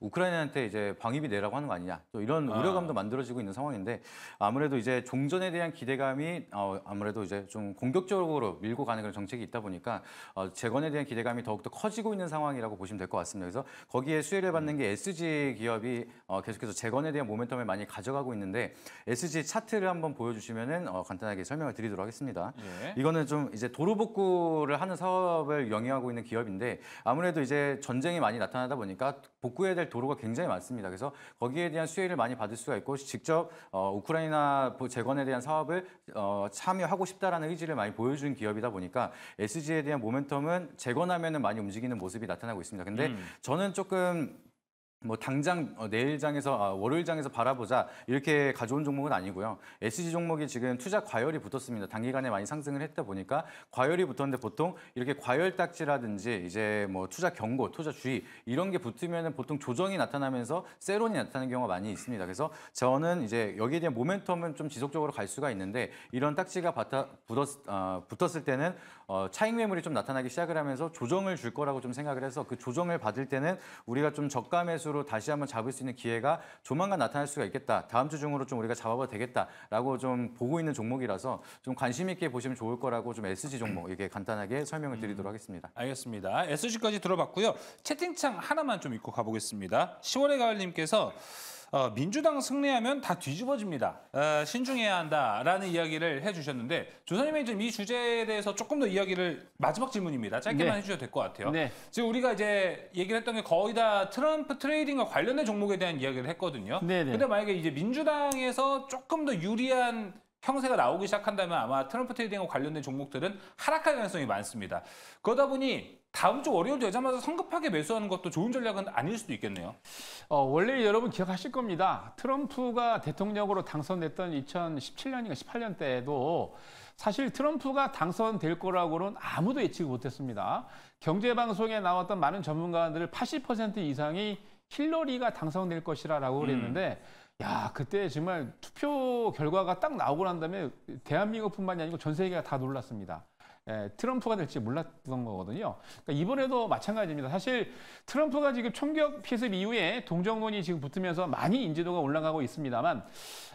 우크라이나한테 이제 방위비 내라고 하는 거 아니냐 또 이런 아. 우려감도 만들어지고 있는 상황인데 아무래도 이제 종전에 대한 기대감이 어, 아무래도 이제 좀 공격적으로 밀고 가는 그런 정책이 있다 보니까 어, 재건에 대한 기대감이 더욱더 커지고 있는 상황이라고 보시면 될 것 같습니다. 그래서 거기에 수혜를 받는 음. 게 SG 기업이 어, 계속해서 재건에 대한 모멘텀을 많이 가져가고 있는데 SG 차트를 한번 보여주시면은 어, 간단하게 설명을 드리도록 하겠습니다. 예. 이거는 좀 이제 도로 복구를 하는 사업을 영위하고 있는 기업인데 아무래도 이제 전쟁이 많이 나타나다 보니까 복구 복구해야 될 도로가 굉장히 많습니다. 그래서 거기에 대한 수혜를 많이 받을 수가 있고 직접 어, 우크라이나 재건에 대한 사업을 어, 참여하고 싶다라는 의지를 많이 보여준 기업이다 보니까 SG에 대한 모멘텀은 재건하면 많이 움직이는 모습이 나타나고 있습니다. 근데 음. 저는 조금 뭐 당장 어, 내일장에서 아, 월요일장에서 바라보자 이렇게 가져온 종목은 아니고요. SG 종목이 지금 투자 과열이 붙었습니다. 단기간에 많이 상승을 했다 보니까 과열이 붙었는데 보통 이렇게 과열 딱지라든지 이제 뭐 투자 경고, 투자 주의 이런 게 붙으면 은 보통 조정이 나타나면서 세론이 나타나는 경우가 많이 있습니다. 그래서 저는 이제 여기에 대한 모멘텀은 좀 지속적으로 갈 수가 있는데 이런 딱지가 붙었, 어, 붙었을 때는 어, 차익 매물이 좀 나타나기 시작을 하면서 조정을 줄 거라고 좀 생각을 해서 그 조정을 받을 때는 우리가 좀 저가 매수로 다시 한번 잡을 수 있는 기회가 조만간 나타날 수가 있겠다. 다음 주 중으로 좀 우리가 잡아봐도 되겠다라고 좀 보고 있는 종목이라서 좀 관심 있게 보시면 좋을 거라고 좀 SG 종목 이게 간단하게 설명을 음. 드리도록 하겠습니다. 알겠습니다. SG까지 들어봤고요. 채팅창 하나만 좀 읽고 가보겠습니다. 10월의 가을님께서 어, 민주당 승리하면 다 뒤집어집니다. 어, 신중해야 한다라는 이야기를 해주셨는데 조선님은 지금 이 주제에 대해서 조금 더 이야기를 마지막 질문입니다. 짧게만 네. 해주셔도 될 것 같아요. 네. 지금 우리가 이제 얘기를 했던 게 거의 다 트럼프 트레이딩과 관련된 종목에 대한 이야기를 했거든요. 네네. 네. 근데 만약에 이제 민주당에서 조금 더 유리한 형세가 나오기 시작한다면 아마 트럼프 테레이딩과 관련된 종목들은 하락할 가능성이 많습니다. 그러다 보니 다음 주 월요일 되자마자 성급하게 매수하는 것도 좋은 전략은 아닐 수도 있겠네요. 어, 원래 여러분 기억하실 겁니다. 트럼프가 대통령으로 당선됐던 2017년인가 18년 때에도 사실 트럼프가 당선될 거라고는 아무도 예측 을 못했습니다. 경제방송에 나왔던 많은 전문가들 80% 이상이 힐러리가 당선될 것이라고 음. 그랬는데 음. 야 그때 정말 투표 결과가 딱 나오고 난 다음에 대한민국뿐만이 아니고 전 세계가 다 놀랐습니다. 예, 트럼프가 될지 몰랐던 거거든요. 그러니까 이번에도 마찬가지입니다. 사실 트럼프가 지금 총격 피습 이후에 동정론이 지금 붙으면서 많이 인지도가 올라가고 있습니다만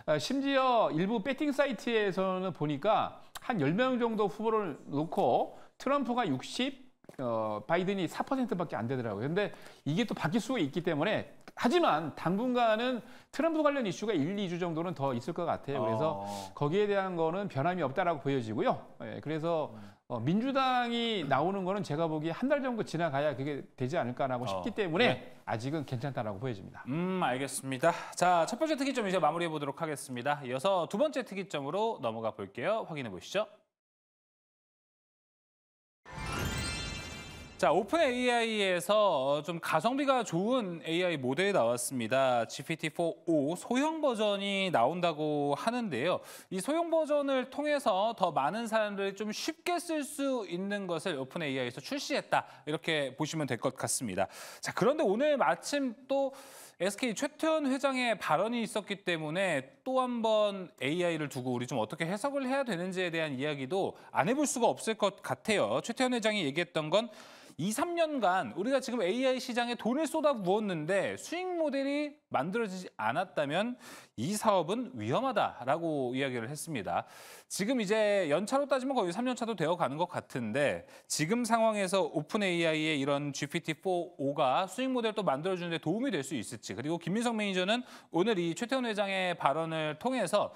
어, 심지어 일부 배팅 사이트에서는 보니까 한 10명 정도 후보를 놓고 트럼프가 60, 어, 바이든이 4%밖에 안 되더라고요. 근데 이게 또 바뀔 수가 있기 때문에 하지만 당분간은 트럼프 관련 이슈가 1, 2주 정도는 더 있을 것 같아요. 그래서 어. 거기에 대한 거는 변함이 없다라고 보여지고요. 예, 그래서 음. 어, 민주당이 나오는 거는 제가 보기에 한달 정도 지나가야 그게 되지 않을까라고 어. 싶기 때문에 네. 아직은 괜찮다라고 보여집니다. 음, 알겠습니다. 자, 첫 번째 특이점 이제 마무리해 보도록 하겠습니다. 이어서 두 번째 특이점으로 넘어가 볼게요. 확인해 보시죠. 자, 오픈 AI에서 어, 좀 가성비가 좋은 AI 모델이 나왔습니다. GPT-4o 소형 버전이 나온다고 하는데요. 이 소형 버전을 통해서 더 많은 사람들이 좀 쉽게 쓸 수 있는 것을 오픈 AI에서 출시했다. 이렇게 보시면 될 것 같습니다. 자, 그런데 오늘 마침 또 SK 최태원 회장의 발언이 있었기 때문에 또 한번 AI를 두고 우리 좀 어떻게 해석을 해야 되는지에 대한 이야기도 안 해볼 수가 없을 것 같아요. 최태원 회장이 얘기했던 건 이3년간 우리가 지금 AI 시장에 돈을 쏟아부었는데 수익 모델이 만들어지지 않았다면 이 사업은 위험하다라고 이야기를 했습니다. 지금 이제 연차로 따지면 거의 3년차도 되어가는 것 같은데 지금 상황에서 오픈 AI의 이런 g p t 4 5가 수익 모델도 만들어주는 데 도움이 될 수 있을지 그리고 김민성 매니저는 오늘 이 최태원 회장의 발언을 통해서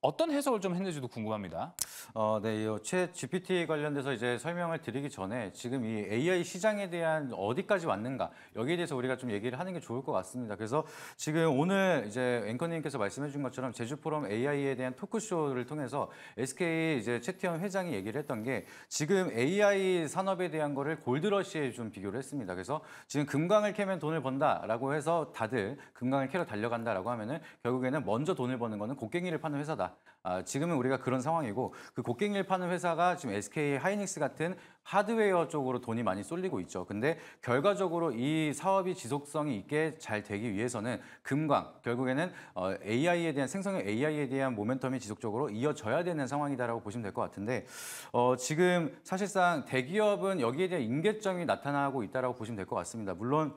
어떤 해석을 좀 했는지도 궁금합니다. 어, 네, 이챗 GPT 관련돼서 이제 설명을 드리기 전에 지금 이 AI 시장에 대한 어디까지 왔는가 여기에 대해서 우리가 좀 얘기를 하는 게 좋을 것 같습니다. 그래서 지금 오늘 이제 앵커님께서 말씀해준 것처럼 제주 포럼 AI에 대한 토크쇼를 통해서 SK 이제 최태현 회장이 얘기를 했던 게 지금 AI 산업에 대한 거를 골드러시에 좀 비교를 했습니다. 그래서 지금 금강을 캐면 돈을 번다라고 해서 다들 금강을 캐러 달려간다라고 하면은 결국에는 먼저 돈을 버는 거는 곡괭이를 파는 회사다. 아, 지금은 우리가 그런 상황이고 그 곡괭이를 파는 회사가 지금 SK 하이닉스 같은 하드웨어 쪽으로 돈이 많이 쏠리고 있죠. 근데 결과적으로 이 사업이 지속성이 있게 잘 되기 위해서는 금광 결국에는 어, AI에 대한 생성형 AI에 대한 모멘텀이 지속적으로 이어져야 되는 상황이다라고 보시면 될 것 같은데 어, 지금 사실상 대기업은 여기에 대한 임계점이 나타나고 있다라고 보시면 될 것 같습니다. 물론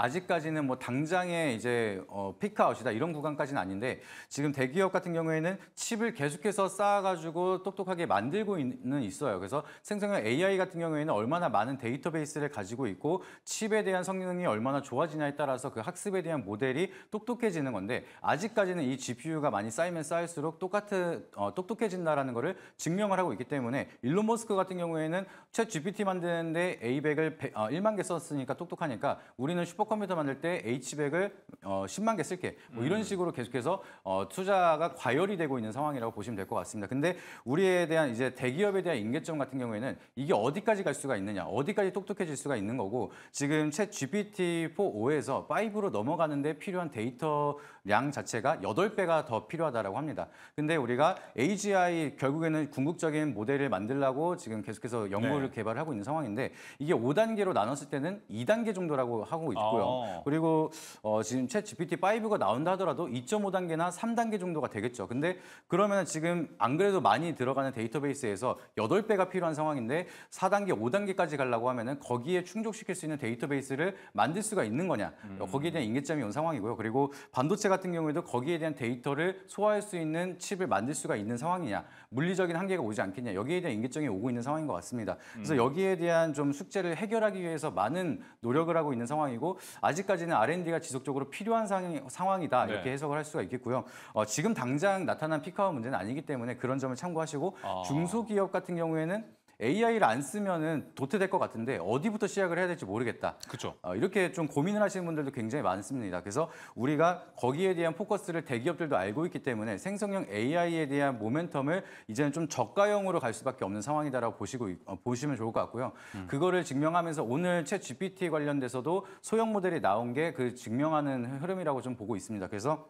아직까지는 뭐 당장에 이제 어, 피크아웃이다 이런 구간까지는 아닌데 지금 대기업 같은 경우에는 칩을 계속해서 쌓아가지고 똑똑하게 만들고 있는 있어요. 그래서 생성형 AI 같은 경우에는 얼마나 많은 데이터베이스를 가지고 있고 칩에 대한 성능이 얼마나 좋아지냐에 따라서 그 학습에 대한 모델이 똑똑해지는 건데 아직까지는 이 GPU가 많이 쌓이면 쌓일수록 똑같은 어, 똑똑해진다라는 것을 증명을 하고 있기 때문에 일론 머스크 같은 경우에는 챗 GPT 만드는데 A100을 100, 어, 1만 개 썼으니까 똑똑하니까 우리는 슈퍼 컴퓨터 만들 때 H백을 어, 10만 개 쓸게. 뭐 이런 음. 식으로 계속해서 어, 투자가 과열이 되고 있는 상황이라고 보시면 될 것 같습니다. 근데 우리에 대한 이제 대기업에 대한 인계점 같은 경우에는 이게 어디까지 갈 수가 있느냐, 어디까지 똑똑해질 수가 있는 거고 지금 챗 GPT 4.5에서 5로 넘어가는데 필요한 데이터량 자체가 8배가 더 필요하다라고 합니다. 근데 우리가 AGI 결국에는 궁극적인 모델을 만들라고 지금 계속해서 연구를 네. 개발하고 있는 상황인데 이게 5단계로 나눴을 때는 2단계 정도라고 하고 있고 있고요. 어. 그리고 어, 지금 챗 GPT-5가 나온다 하더라도 2.5단계나 3단계 정도가 되겠죠. 근데 그러면 지금 안 그래도 많이 들어가는 데이터베이스에서 8배가 필요한 상황인데 4단계, 5단계까지 가려고 하면은 거기에 충족시킬 수 있는 데이터베이스를 만들 수가 있는 거냐. 음. 거기에 대한 인계점이 온 상황이고요. 그리고 반도체 같은 경우에도 거기에 대한 데이터를 소화할 수 있는 칩을 만들 수가 있는 상황이냐. 물리적인 한계가 오지 않겠냐. 여기에 대한 인계점이 오고 있는 상황인 것 같습니다. 그래서 음. 여기에 대한 좀 숙제를 해결하기 위해서 많은 노력을 하고 있는 상황이고 아직까지는 R&D가 지속적으로 필요한 상, 황이다 네. 이렇게 네. 해석을 할 수가 있겠고요. 어, 지금 당장 나타난 피카와 문제는 아니기 때문에 그런 점을 참고하시고 아. 중소기업 같은 경우에는 AI를 안 쓰면은 도태될 것 같은데 어디부터 시작을 해야 될지 모르겠다. 그렇죠. 어, 이렇게 좀 고민을 하시는 분들도 굉장히 많습니다. 그래서 우리가 거기에 대한 포커스를 대기업들도 알고 있기 때문에 생성형 AI에 대한 모멘텀을 이제는 좀 저가형으로 갈 수밖에 없는 상황이다라고 보시고 어, 보시면 좋을 것 같고요. 음. 그거를 증명하면서 오늘 챗 GPT 관련돼서도 소형 모델이 나온 게 그 증명하는 흐름이라고 좀 보고 있습니다. 그래서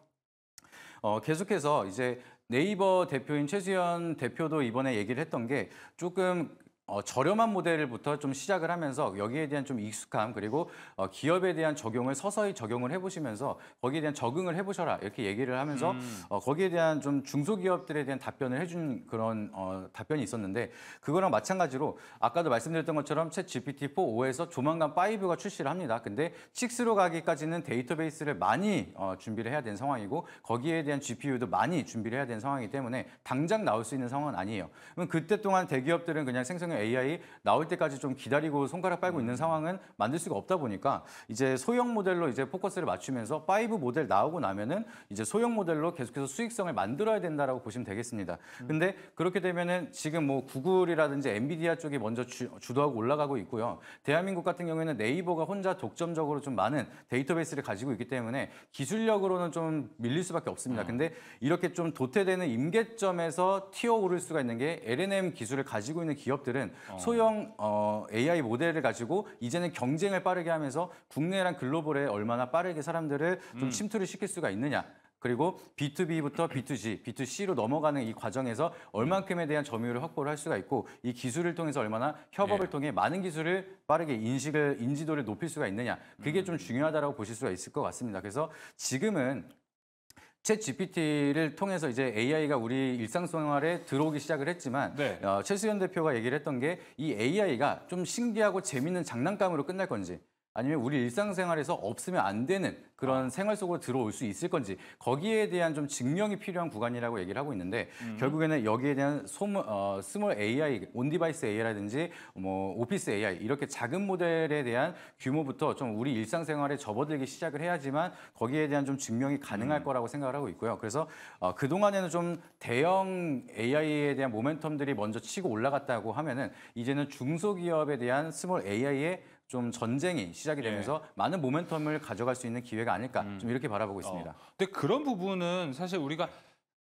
어, 계속해서 이제 네이버 대표인 최수현 대표도 이번에 얘기를 했던 게 조금 어, 저렴한 모델부터 좀 시작을 하면서 여기에 대한 좀 익숙함 그리고 어, 기업에 대한 적용을 서서히 적용을 해보시면서 거기에 대한 적응을 해보셔라 이렇게 얘기를 하면서 음. 어, 거기에 대한 좀 중소기업들에 대한 답변을 해준 그런 어, 답변이 있었는데 그거랑 마찬가지로 아까도 말씀드렸던 것처럼 채 GPT 4.5에서 조만간 5가 출시를 합니다. 근데 6로 가기까지는 데이터베이스를 많이 어, 준비를 해야 되는 상황이고 거기에 대한 GPU도 많이 준비를 해야 되는 상황이기 때문에 당장 나올 수 있는 상황은 아니에요. 그럼 그때 동안 대기업들은 그냥 생성 생성형 AI 나올 때까지 좀 기다리고 손가락 빨고 있는 음. 상황은 만들 수가 없다 보니까 이제 소형 모델로 이제 포커스를 맞추면서 5 모델 나오고 나면은 이제 소형 모델로 계속해서 수익성을 만들어야 된다라고 보시면 되겠습니다. 음. 근데 그렇게 되면은 지금 뭐 구글이라든지 엔비디아 쪽이 먼저 주, 도하고 올라가고 있고요. 대한민국 같은 경우에는 네이버가 혼자 독점적으로 좀 많은 데이터베이스를 가지고 있기 때문에 기술력으로는 좀 밀릴 수밖에 없습니다. 음. 근데 이렇게 좀 도태되는 임계점에서 튀어오를 수가 있는 게 LNM 기술을 가지고 있는 기업들은 기업은 어. 소형 어, AI 모델을 가지고 이제는 경쟁을 빠르게 하면서 국내랑 글로벌에 얼마나 빠르게 사람들을 좀 음. 침투를 시킬 수가 있느냐. 그리고 B2B부터 B2G, B2C로 넘어가는 이 과정에서 얼만큼에 대한 점유율을 확보를 할 수가 있고 이 기술을 통해서 얼마나 협업을 예. 통해 많은 기술을 빠르게 인식을 인지도를 높일 수가 있느냐 그게 음. 좀중요하다고 보실 수가 있을 것 같습니다. 그래서 지금은 챗 GPT를 통해서 이제 AI가 우리 일상생활에 들어오기 시작을 했지만 네. 어, 최수현 대표가 얘기를 했던 게 이 AI가 좀 신기하고 재밌는 장난감으로 끝날 건지 아니면 우리 일상생활에서 없으면 안 되는 그런 아. 생활 속으로 들어올 수 있을 건지 거기에 대한 좀 증명이 필요한 구간이라고 얘기를 하고 있는데 음. 결국에는 여기에 대한 소물, 어, 스몰 AI, 온디바이스 AI라든지 뭐 오피스 AI 이렇게 작은 모델에 대한 규모부터 좀 우리 일상생활에 접어들기 시작을 해야지만 거기에 대한 좀 증명이 가능할 음. 거라고 생각을 하고 있고요. 그래서 어, 그 동안에는 좀 대형 AI에 대한 모멘텀들이 먼저 치고 올라갔다고 하면은 이제는 중소기업에 대한 스몰 AI의 좀 전쟁이 시작이 예. 되면서 예. 많은 모멘텀을 가져갈 수 있는 기회가 아닐까 음. 좀 이렇게 바라보고 어. 있습니다. 어. 근데 그런 부분은 사실 우리가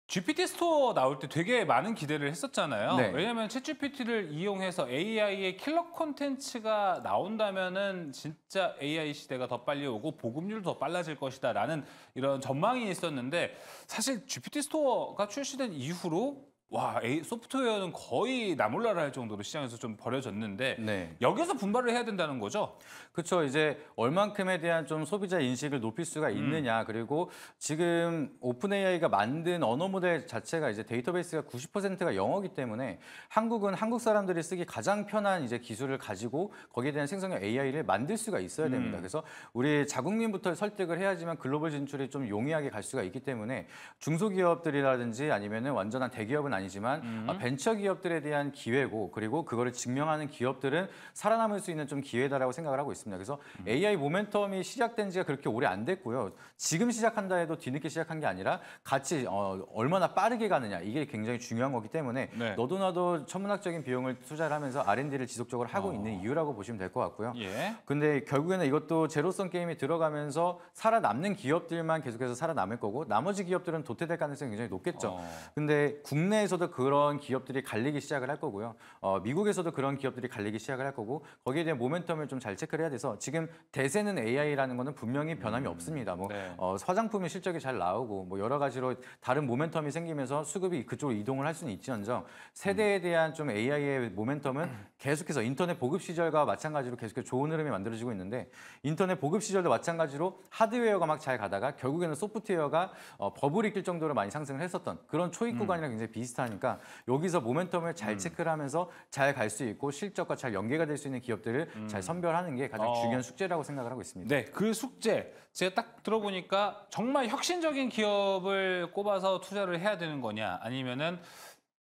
GPT 스토어 나올 때 되게 많은 기대를 했었잖아요. 네. 왜냐하면 챗 GPT를 이용해서 AI의 킬러 콘텐츠가 나온다면은 진짜 AI 시대가 더 빨리 오고 보급률도 더 빨라질 것이다라는 이런 전망이 있었는데 사실 GPT 스토어가 출시된 이후로 와 소프트웨어는 거의 나몰라라 할 정도로 시장에서 좀 버려졌는데 네. 여기서 분발을 해야 된다는 거죠. 그렇죠. 이제 얼만큼에 대한 좀 소비자 인식을 높일 수가 음. 있느냐 음. 그리고 지금 오픈 AI가 만든 언어 모델 자체가 이제 데이터베이스가 90%가 영어기 때문에 한국은 한국 사람들이 쓰기 가장 편한 이제 기술을 가지고 거기에 대한 생성형 AI를 만들 수가 있어야 음. 됩니다. 음. 그래서 우리 자국민부터 설득을 해야지만 글로벌 진출이 좀 용이하게 갈 수가 있기 때문에 중소기업들이라든지 아니면은 완전한 대기업은 아니. 아니지만 음. 아, 벤처 기업들에 대한 기회고 그리고 그거를 증명하는 기업들은 살아남을 수 있는 좀 기회다라고 생각을 하고 있습니다. 그래서 음. AI 모멘텀이 시작된 지가 그렇게 오래 안 됐고요. 지금 시작한다 해도 뒤늦게 시작한 게 아니라 같이 어, 얼마나 빠르게 가느냐 이게 굉장히 중요한 거기 때문에 네. 너도 나도 천문학적인 비용을 투자를 하면서 R&D를 지속적으로 하고 어. 있는 이유라고 보시면 될 것 같고요. 예. 근데 결국에는 이것도 제로성 게임이 들어가면서 살아남는 기업들만 계속해서 살아남을 거고 나머지 기업들은 도태될 가능성이 굉장히 높겠죠. 어. 근데 국내에서 한국에서도 그런 기업들이 갈리기 시작을 할 거고요. 어, 미국에서도 그런 기업들이 갈리기 시작을 할 거고 거기에 대한 모멘텀을 좀 잘 체크를 해야 돼서 지금 대세는 AI라는 거는 분명히 변함이 음. 없습니다. 뭐 네. 어, 화장품이 실적이 잘 나오고 뭐 여러 가지로 다른 모멘텀이 생기면서 수급이 그쪽으로 이동을 할 수는 있지언정 세대에 대한 좀 AI의 모멘텀은 계속해서 인터넷 보급 시절과 마찬가지로 계속해서 좋은 흐름이 만들어지고 있는데 인터넷 보급 시절도 마찬가지로 하드웨어가 막 잘 가다가 결국에는 소프트웨어가 어, 버블이 낄 정도로 많이 상승을 했었던 그런 초입 음. 구간이랑 굉장히 비슷하니까 여기서 모멘텀을 잘 음. 체크를 하면서 잘 갈 수 있고 실적과 잘 연계가 될 수 있는 기업들을 음. 잘 선별하는 게 가장 어. 중요한 숙제라고 생각을 하고 있습니다. 네, 그 숙제 제가 딱 들어보니까 정말 혁신적인 기업을 꼽아서 투자를 해야 되는 거냐 아니면은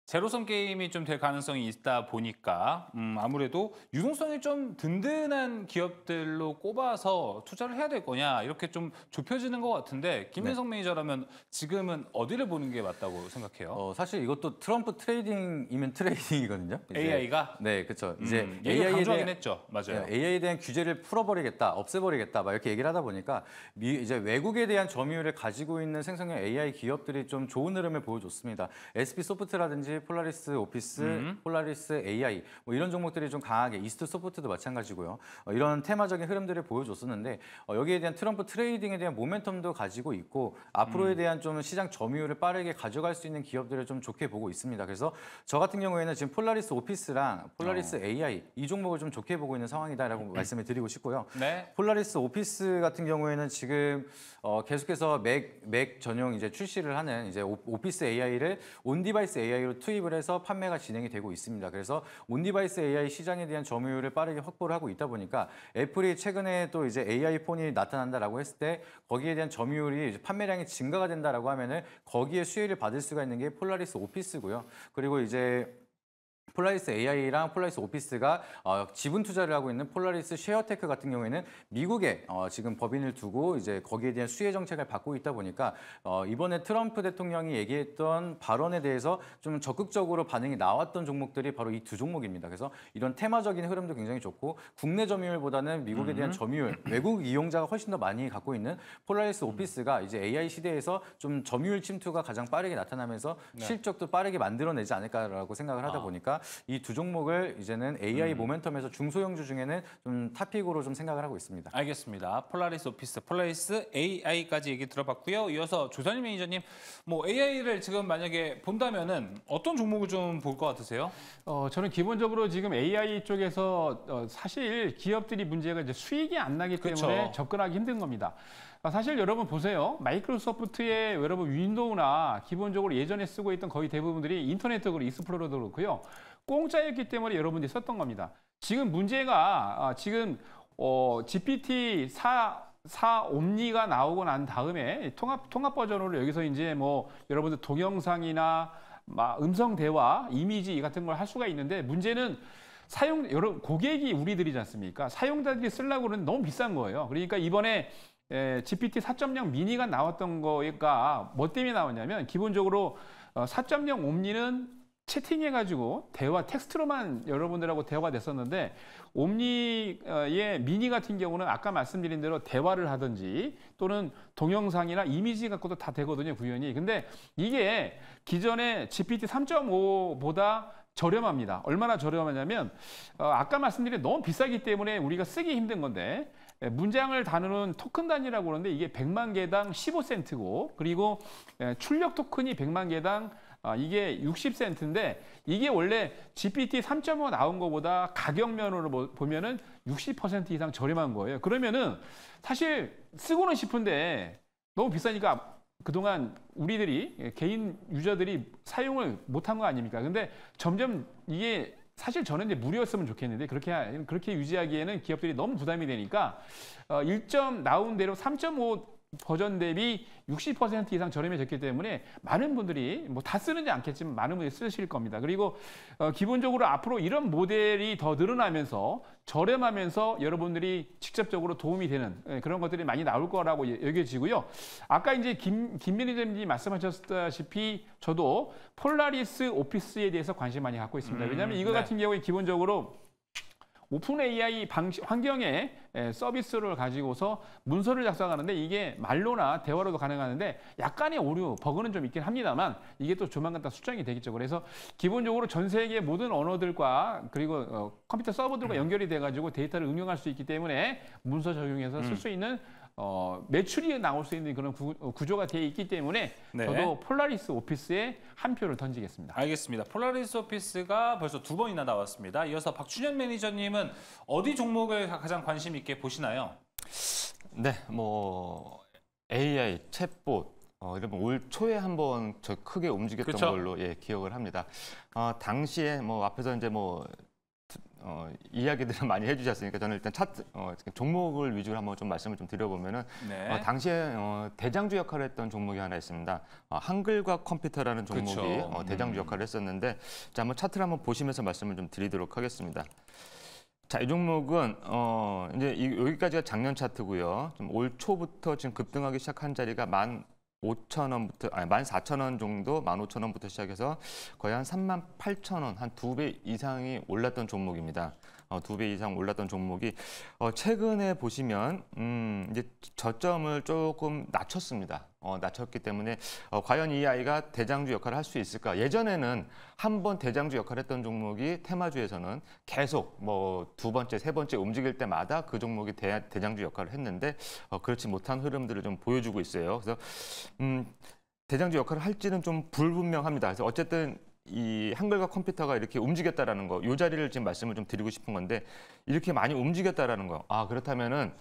제로섬 게임이 좀 될 가능성이 있다 보니까 음, 아무래도 유동성이 좀 든든한 기업들로 꼽아서 투자를 해야 될 거냐 이렇게 좀 좁혀지는 것 같은데 김민성 네. 매니저라면 지금은 어디를 보는 게 맞다고 생각해요? 어, 사실 이것도 트럼프 트레이딩이면 트레이딩이거든요. 이제, AI가 네 그렇죠. 이제 음, AI에 대한 했죠. 맞아요. 네, AI에 대한 규제를 풀어버리겠다, 없애버리겠다 막 이렇게 얘기를 하다 보니까 미, 이제 외국에 대한 점유율을 가지고 있는 생성형 AI 기업들이 좀 좋은 흐름을 보여줬습니다. SP 소프트라든지 폴라리스 오피스, 음. 폴라리스 AI 뭐 이런 종목들이 좀 강하게 이스트 소프트도 마찬가지고요. 어, 이런 테마적인 흐름들을 보여줬었는데 어, 여기에 대한 트럼프 트레이딩에 대한 모멘텀도 가지고 있고 앞으로에 음. 대한 좀 시장 점유율을 빠르게 가져갈 수 있는 기업들을 좀 좋게 보고 있습니다. 그래서 저 같은 경우에는 지금 폴라리스 오피스랑 폴라리스 어. AI 이 종목을 좀 좋게 보고 있는 상황이다라고 음. 말씀을 드리고 싶고요. 네. 폴라리스 오피스 같은 경우에는 지금 어, 계속해서 맥, 맥 전용 이제 출시를 하는 이제 오피스 AI를 온 디바이스 AI로 투 투입을 해서 판매가 진행이 되고 있습니다. 그래서 온디바이스 AI 시장에 대한 점유율을 빠르게 확보를 하고 있다 보니까 애플이 최근에 또 이제 AI 폰이 나타난다라고 했을 때 거기에 대한 점유율이 판매량이 증가가 된다라고 하면은 거기에 수혜를 받을 수가 있는 게 폴라리스 오피스고요. 그리고 이제 폴라리스 AI랑 폴라리스 오피스가 어, 지분 투자를 하고 있는 폴라리스 쉐어테크 같은 경우에는 미국에 어, 지금 법인을 두고 이제 거기에 대한 수혜 정책을 받고 있다 보니까 어, 이번에 트럼프 대통령이 얘기했던 발언에 대해서 좀 적극적으로 반응이 나왔던 종목들이 바로 이 두 종목입니다. 그래서 이런 테마적인 흐름도 굉장히 좋고 국내 점유율보다는 미국에 대한 음. 점유율, 외국 이용자가 훨씬 더 많이 갖고 있는 폴라리스 오피스가 이제 AI 시대에서 좀 점유율 침투가 가장 빠르게 나타나면서 네. 실적도 빠르게 만들어내지 않을까라고 생각을 하다 아. 보니까 이두 종목을 이제는 AI 음. 모멘텀에서 중소형주 중에는 좀 탑픽으로 좀 생각을 하고 있습니다. 알겠습니다. 폴라리스 오피스, 폴라리스 AI까지 얘기 들어봤고요. 이어서 조선희 매니저님, 뭐 AI를 지금 만약에 본다면은 어떤 종목을 좀 볼 것 같으세요? 어, 저는 기본적으로 지금 AI 쪽에서 어, 사실 기업들이 문제가 이제 수익이 안 나기 때문에 그쵸. 접근하기 힘든 겁니다. 아, 사실 여러분 보세요. 마이크로소프트의 여러분 윈도우나 기본적으로 예전에 쓰고 있던 거의 대부분들이 인터넷 쪽으로 익스플로러도 그렇고요. 공짜였기 때문에 여러분들이 썼던 겁니다. 지금 문제가 아, 지금 어, GPT 4 4 옴니가 나오고 난 다음에 통합 통합 버전으로 여기서 이제 뭐 여러분들 동영상이나 음성 대화, 이미지 같은 걸 할 수가 있는데 문제는 사용 여러분 고객이 우리들이지 않습니까? 사용자들이 쓰려고 는 너무 비싼 거예요. 그러니까 이번에 에, GPT 4.0 미니가 나왔던 거가 뭐 때문에 나왔냐면 기본적으로 4.0 어, 옴니는 채팅해가지고 대화 텍스트로만 여러분들하고 대화가 됐었는데 옴니의 미니 같은 경우는 아까 말씀드린 대로 대화를 하든지 또는 동영상이나 이미지 갖고도 다 되거든요 구현이 근데 이게 기존의 GPT 3.5보다 저렴합니다 얼마나 저렴하냐면 어, 아까 말씀드린 너무 비싸기 때문에 우리가 쓰기 힘든 건데 예, 문장을 다루는 토큰 단위라고 그러는데 이게 100만 개당 15센트고 그리고 예, 출력 토큰이 100만 개당 아, 이게 60센트인데 이게 원래 GPT 3.5 나온 것보다 가격면으로 보면은 60% 이상 저렴한 거예요. 그러면은 사실 쓰고는 싶은데 너무 비싸니까 그동안 우리들이 예, 개인 유저들이 사용을 못한 거 아닙니까? 근데 점점 이게 사실 저는 이제 무료였으면 좋겠는데 그렇게 그렇게 유지하기에는 기업들이 너무 부담이 되니까 어, 1점 나온 대로 3.5 버전 대비 60% 이상 저렴해졌기 때문에 많은 분들이 뭐 다 쓰는지 않겠지만 많은 분이 쓰실 겁니다. 그리고 어, 기본적으로 앞으로 이런 모델이 더 늘어나면서 저렴하면서 여러분들이 직접적으로 도움이 되는 예, 그런 것들이 많이 나올 거라고 여겨지고요. 아까 이제 김, 김민희님이 대 말씀하셨다시피 저도 폴라리스 오피스에 대해서 관심 많이 갖고 있습니다. 음, 왜냐하면 이거 네. 같은 경우에 기본적으로 오픈 AI 방식, 환경에 서비스를 가지고서 문서를 작성하는데 이게 말로나 대화로도 가능하는데 약간의 오류, 버그는 좀 있긴 합니다만 이게 또 조만간 다 수정이 되겠죠. 그래서 기본적으로 전 세계 모든 언어들과 그리고 어, 컴퓨터 서버들과 음. 연결이 돼가지고 데이터를 응용할 수 있기 때문에 문서 적용해서 쓸수 음. 있는 음. 어, 매출이 나올 수 있는 그런 구, 어, 구조가 되어 있기 때문에 네. 저도 폴라리스 오피스에 한 표를 던지겠습니다. 알겠습니다. 폴라리스 오피스가 벌써 두 번이나 나왔습니다. 이어서 박준현 매니저님은 어디 종목을 가장 관심 있게 보시나요? 네, 뭐 AI, 챗봇, 어, 여러분 뭐 올 초에 한번 저 크게 움직였던 그쵸? 걸로 예, 기억을 합니다. 어, 당시에 뭐 앞에서 이제 뭐 어, 이야기들을 많이 해주셨으니까 저는 일단 차트 어, 종목을 위주로 한번 좀 말씀을 좀 드려보면은 네. 어, 당시에 어, 대장주 역할을 했던 종목이 하나 있습니다. 어, 한글과 컴퓨터라는 종목이 어, 음. 대장주 역할을 했었는데 자 한번 차트를 한번 보시면서 말씀을 좀 드리도록 하겠습니다. 자, 이 종목은 어 이제 이, 여기까지가 작년 차트고요. 좀 올 초부터 지금 급등하기 시작한 자리가 만 오천 원부터 아니 만 사천 원 정도, 만 오천 원부터 시작해서 거의 한 삼만 팔천 원, 한 두 배 이상이 올랐던 종목입니다. 어, 두배 이상 올랐던 종목이 어, 최근에 보시면 음, 이제 저점을 조금 낮췄습니다. 어, 낮췄기 때문에 어, 과연 이 아이가 대장주 역할을 할 수 있을까? 예전에는 한 번 대장주 역할을 했던 종목이 테마주에서는 계속 뭐 두 번째, 세 번째 움직일 때마다 그 종목이 대, 대장주 역할을 했는데 어, 그렇지 못한 흐름들을 좀 보여주고 있어요. 그래서 음, 대장주 역할을 할지는 좀 불분명합니다. 그래서 어쨌든 이 한글과 컴퓨터가 이렇게 움직였다라는 거, 요 자리를 지금 말씀을 좀 드리고 싶은 건데 이렇게 많이 움직였다라는 거. 아 그렇다면은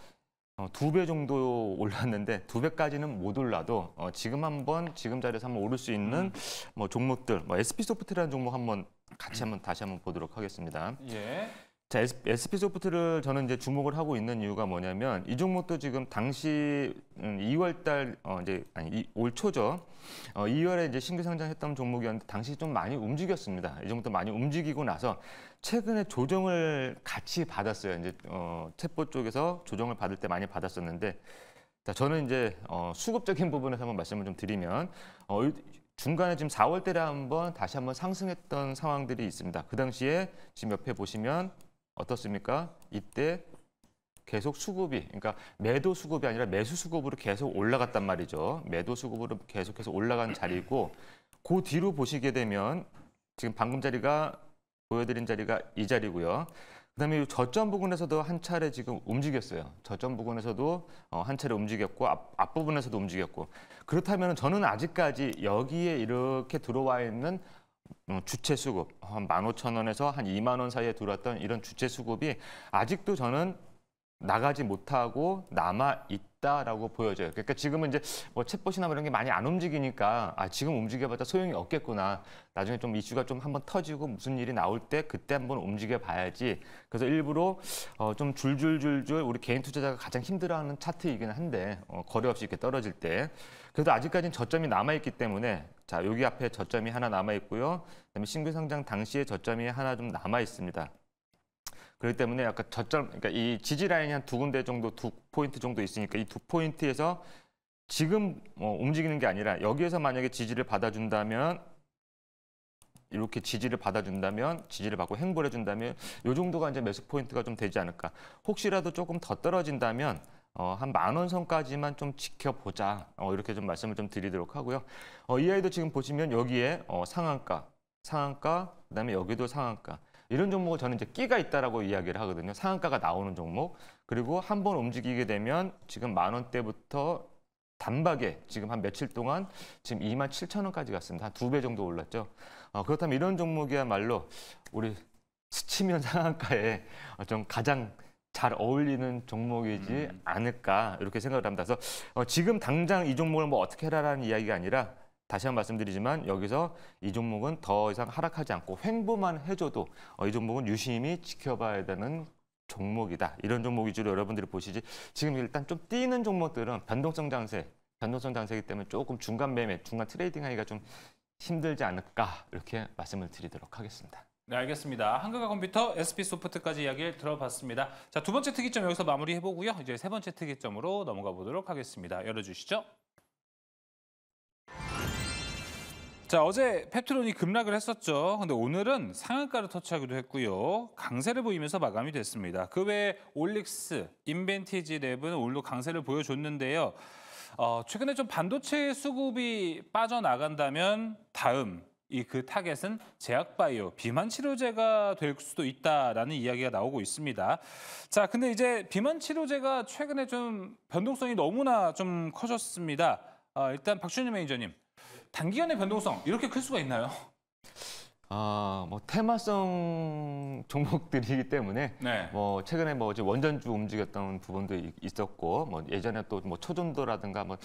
어, 두배 정도 올랐는데 두 배까지는 못 올라도 어, 지금 한번 지금 자리에서 한번 오를 수 있는 음. 뭐 종목들 뭐 SP 소프트라는 종목 한번 같이 한번 다시 한번 보도록 하겠습니다. 예. 자, SP소프트를 저는 이제 주목을 하고 있는 이유가 뭐냐면 이 종목도 지금 당시 2월 음, 달 어, 이제 아니 올 초죠. 어, 2월에 이제 신규 상장했던 종목이었는데 당시 좀 많이 움직였습니다. 이 정도 많이 움직이고 나서 최근에 조정을 같이 받았어요. 이제 어, 챗봇 쪽에서 조정을 받을 때 많이 받았었는데 자, 저는 이제 어, 수급적인 부분에서 한번 말씀을 좀 드리면 어, 중간에 지금 4월 달에 한번 다시 한번 상승했던 상황들이 있습니다. 그 당시에 지금 옆에 보시면 어떻습니까? 이때 계속 수급이 그러니까 매도 수급이 아니라 매수 수급으로 계속 올라갔단 말이죠. 매도 수급으로 계속해서 올라간 자리고 그 뒤로 보시게 되면 지금 방금 자리가 보여드린 자리가 이 자리고요. 그다음에 저점 부분에서도 한 차례 지금 움직였어요. 저점 부분에서도 어, 한 차례 움직였고 앞, 앞부분에서도 움직였고 그렇다면 저는 아직까지 여기에 이렇게 들어와 있는 어, 주체 수급 한 15,000원에서 한 2만 원 사이에 들어왔던 이런 주체 수급이 아직도 저는 나가지 못하고 남아 있다라고 보여져요. 그러니까 지금은 이제 뭐 챗봇이나 뭐 이런 게 많이 안 움직이니까 아 지금 움직여봤자 소용이 없겠구나. 나중에 좀 이슈가 좀 한번 터지고 무슨 일이 나올 때 그때 한번 움직여봐야지. 그래서 일부러 어, 좀 줄줄줄줄 우리 개인 투자자가 가장 힘들어하는 차트이긴 한데 어, 거래 없이 이렇게 떨어질 때. 그래도 아직까지는 저점이 남아있기 때문에 자 여기 앞에 저점이 하나 남아있고요. 그다음에 신규 상장 당시의 저점이 하나 좀 남아있습니다. 그렇기 때문에 약간 저점, 그러니까 이 지지 라인이 한 두 군데 정도, 두 포인트 정도 있으니까 이 두 포인트에서 지금 뭐 움직이는 게 아니라 여기에서 만약에 지지를 받아준다면 이렇게 지지를 받아준다면 지지를 받고 행보를 해준다면 이 정도가 이제 매수 포인트가 좀 되지 않을까. 혹시라도 조금 더 떨어진다면 어, 한 만 원 선까지만 좀 지켜보자 어, 이렇게 좀 말씀을 좀 드리도록 하고요. 어, 이 아이도 지금 보시면 여기에 어, 상한가, 상한가, 그다음에 여기도 상한가 이런 종목을 저는 이제 끼가 있다라고 이야기를 하거든요. 상한가가 나오는 종목 그리고 한 번 움직이게 되면 지금 만 원대부터 단박에 지금 한 며칠 동안 지금 2만 7천 원까지 갔습니다. 한 두 배 정도 올랐죠. 어, 그렇다면 이런 종목이야말로 우리 스치면 상한가에 어, 좀 가장 잘 어울리는 종목이지 음. 않을까 이렇게 생각을 합니다. 그래서 어, 지금 당장 이 종목을 뭐 어떻게 해라라는 이야기가 아니라 다시 한 번 말씀드리지만 여기서 이 종목은 더 이상 하락하지 않고 횡보만 해줘도 어, 이 종목은 유심히 지켜봐야 되는 종목이다. 이런 종목 위주로 여러분들이 보시지 지금 일단 좀 뛰는 종목들은 변동성 장세, 변동성 장세이기 때문에 조금 중간 매매, 중간 트레이딩 하기가 좀 힘들지 않을까 이렇게 말씀을 드리도록 하겠습니다. 네, 알겠습니다. 한글과 컴퓨터, SP소프트까지 이야기를 들어봤습니다. 자, 두 번째 특이점 여기서 마무리해보고요. 이제 세 번째 특이점으로 넘어가 보도록 하겠습니다. 열어주시죠. 자, 어제 페트론이 급락을 했었죠. 근데 오늘은 상한가를 터치하기도 했고요. 강세를 보이면서 마감이 됐습니다. 그 외에 올릭스, 인벤티지 랩은 오늘도 강세를 보여줬는데요. 어, 최근에 좀 반도체 수급이 빠져나간다면 다음 이그 타겟은 제약바이오 비만 치료제가 될 수도 있다라는 이야기가 나오고 있습니다. 자, 근데 이제 비만 치료제가 최근에 좀 변동성이 너무나 좀 커졌습니다. 아, 일단 박준희 매니저님, 단기간의 변동성 이렇게 클 수가 있나요? 아, 뭐 테마성 종목들이기 때문에 네. 뭐 최근에 뭐 이제 원전주 움직였던 부분도 있었고 뭐 예전에 또 뭐 초전도라든가 뭐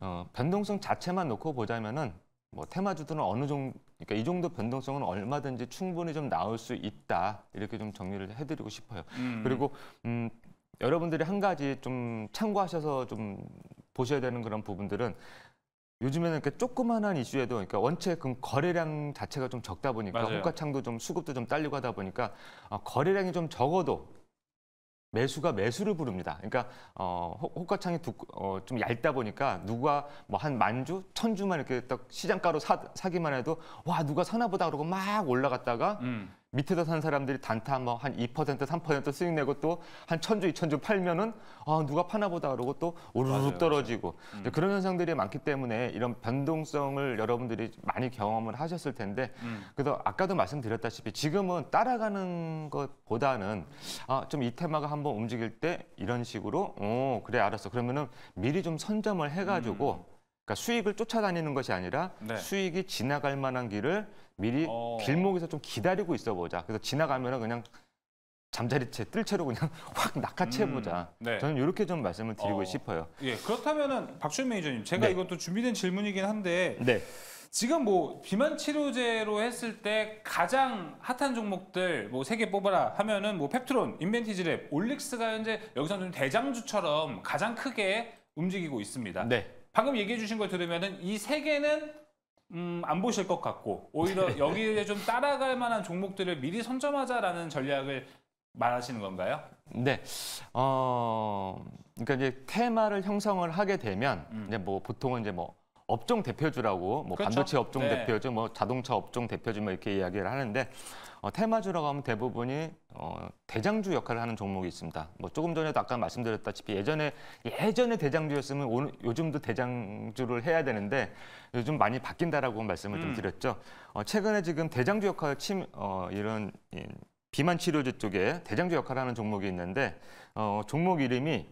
어, 변동성 자체만 놓고 보자면은 뭐 테마 주도는 어느 정도 그러니까 이 정도 변동성은 얼마든지 충분히 좀 나올 수 있다 이렇게 좀 정리를 해드리고 싶어요. 음. 그리고 음, 여러분들이 한 가지 좀 참고하셔서 좀 보셔야 되는 그런 부분들은 요즘에는 이렇게 조그만한 이슈에도 그러니까 원체 그 거래량 자체가 좀 적다 보니까 맞아요. 호가창도 좀 수급도 좀 딸리고 하다 보니까 어, 거래량이 좀 적어도 매수가 매수를 부릅니다. 그러니까 어, 호가창이 두, 어, 좀 얇다 보니까 누가 뭐 한만 주, 천 주만 이렇게 딱 시장가로 사, 사기만 해도 와 누가 사나보다 그러고 막 올라갔다가 음. 밑에서 산 사람들이 단타 뭐 한2% 3% 수익 내고 또 한 천주 이천주 팔면은 아 누가 파나 보다 그러고 또 오르르 맞 떨어지고 음. 그런 현상들이 많기 때문에 이런 변동성을 여러분들이 많이 경험을 하셨을 텐데 음. 그래서 아까도 말씀드렸다시피 지금은 따라가는 것보다는 아 좀 이 테마가 한번 움직일 때 이런 식으로 어 그래 알았어 그러면은 미리 좀 선점을 해가지고 음. 그러니까 수익을 쫓아다니는 것이 아니라 네. 수익이 지나갈 만한 길을 미리 어... 길목에서 좀 기다리고 있어보자. 그래서 지나가면은 그냥 잠자리채 뜰채로 그냥 확 낚아채보자. 음, 네. 저는 이렇게 좀 말씀을 드리고 어... 싶어요. 예, 그렇다면은 박준 매니저님, 제가 네. 이것도 준비된 질문이긴 한데 네. 지금 뭐 비만 치료제로 했을 때 가장 핫한 종목들 뭐 세 개 뽑아라 하면은 뭐 펩트론, 인벤티지랩, 올릭스가 현재 여기서 좀 대장주처럼 가장 크게 움직이고 있습니다. 네. 방금 얘기해 주신 걸 들으면은 이 세 개는 음, 안 보실 것 같고 오히려 네. 여기에 좀 따라갈 만한 종목들을 미리 선점하자라는 전략을 말하시는 건가요? 네. 어, 그러니까 이제 테마를 형성을 하게 되면 음. 이제 뭐 보통은 이제 뭐 업종 대표주라고 뭐 그렇죠? 반도체 업종 네. 대표주, 뭐 자동차 업종 대표주 뭐 이렇게 이야기를 하는데 어, 테마주라고 하면 대부분이 어, 대장주 역할을 하는 종목이 있습니다. 뭐 조금 전에도 아까 말씀드렸다시피 예전에 예전에 대장주였으면 오늘, 요즘도 대장주를 해야 되는데 요즘 많이 바뀐다라고 말씀을 음. 좀 드렸죠. 어, 최근에 지금 대장주 역할 침 어, 이런 이, 비만 치료제 쪽에 대장주 역할을 하는 종목이 있는데 어, 종목 이름이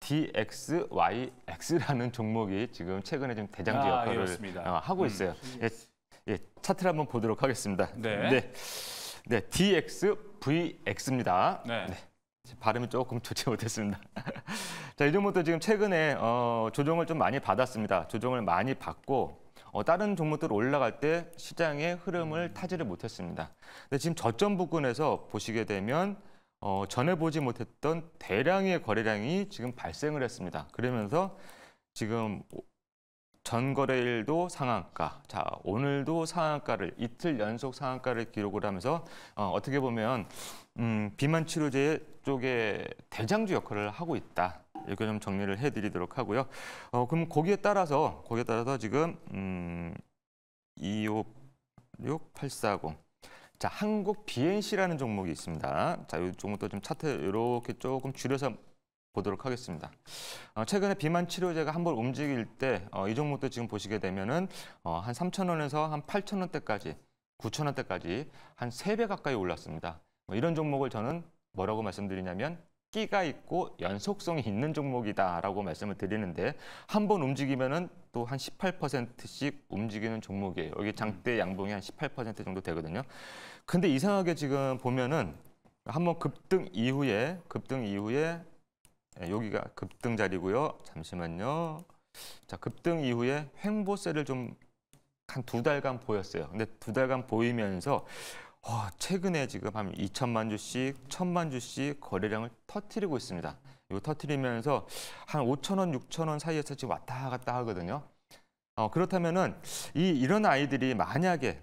DXYX라는 종목이 지금 최근에 좀 대장주 아, 역할을 어, 하고 음. 있어요. 예, 음. 예, 예, 차트를 한번 보도록 하겠습니다. 네. 네. 네, DXVX입니다. 네. 네. 발음이 조금 좋지 못했습니다. 자, 이전부터 지금 최근에 어, 조정을 좀 많이 받았습니다. 조정을 많이 받고 어, 다른 종목들 올라갈 때 시장의 흐름을 음. 타지를 못했습니다. 근데 지금 저점 부근에서 보시게 되면 어, 전에 보지 못했던 대량의 거래량이 지금 발생을 했습니다. 그러면서 지금 전거래일도 상한가, 자 오늘도 상한가를 이틀 연속 상한가를 기록을 하면서 어, 어떻게 보면 음, 비만 치료제 쪽에 대장주 역할을 하고 있다. 이렇게 좀 정리를 해드리도록 하고요. 어, 그럼 거기에 따라서 거기에 따라서 지금 음, 256840. 자, 한국 BNC라는 종목이 있습니다. 자, 이 종목도 좀 차트 이렇게 조금 줄여서 보도록 하겠습니다. 어, 최근에 비만 치료제가 한 번 움직일 때이 어, 종목도 지금 보시게 되면은 어, 한 3,000원에서 한 8,000원대까지 9,000원대까지 한 3배 가까이 올랐습니다. 뭐 이런 종목을 저는 뭐라고 말씀드리냐면 끼가 있고 연속성이 있는 종목이다라고 말씀을 드리는데 한 번 움직이면은 또 한 18%씩 움직이는 종목이에요. 여기 장대 양봉이 한 18% 정도 되거든요. 근데 이상하게 지금 보면은 한 번 급등 이후에 급등 이후에 예, 여기가 급등 자리고요. 잠시만요. 자, 급등 이후에 횡보세를 좀 한 두 달간 보였어요. 근데 두 달간 보이면서 어, 최근에 지금 한 2천만 주씩, 천만 주씩 거래량을 터트리고 있습니다. 이거 터트리면서 한 5천 원, 6천 원 사이에서 지금 왔다 갔다 하거든요. 어, 그렇다면은 이 이런 아이들이 만약에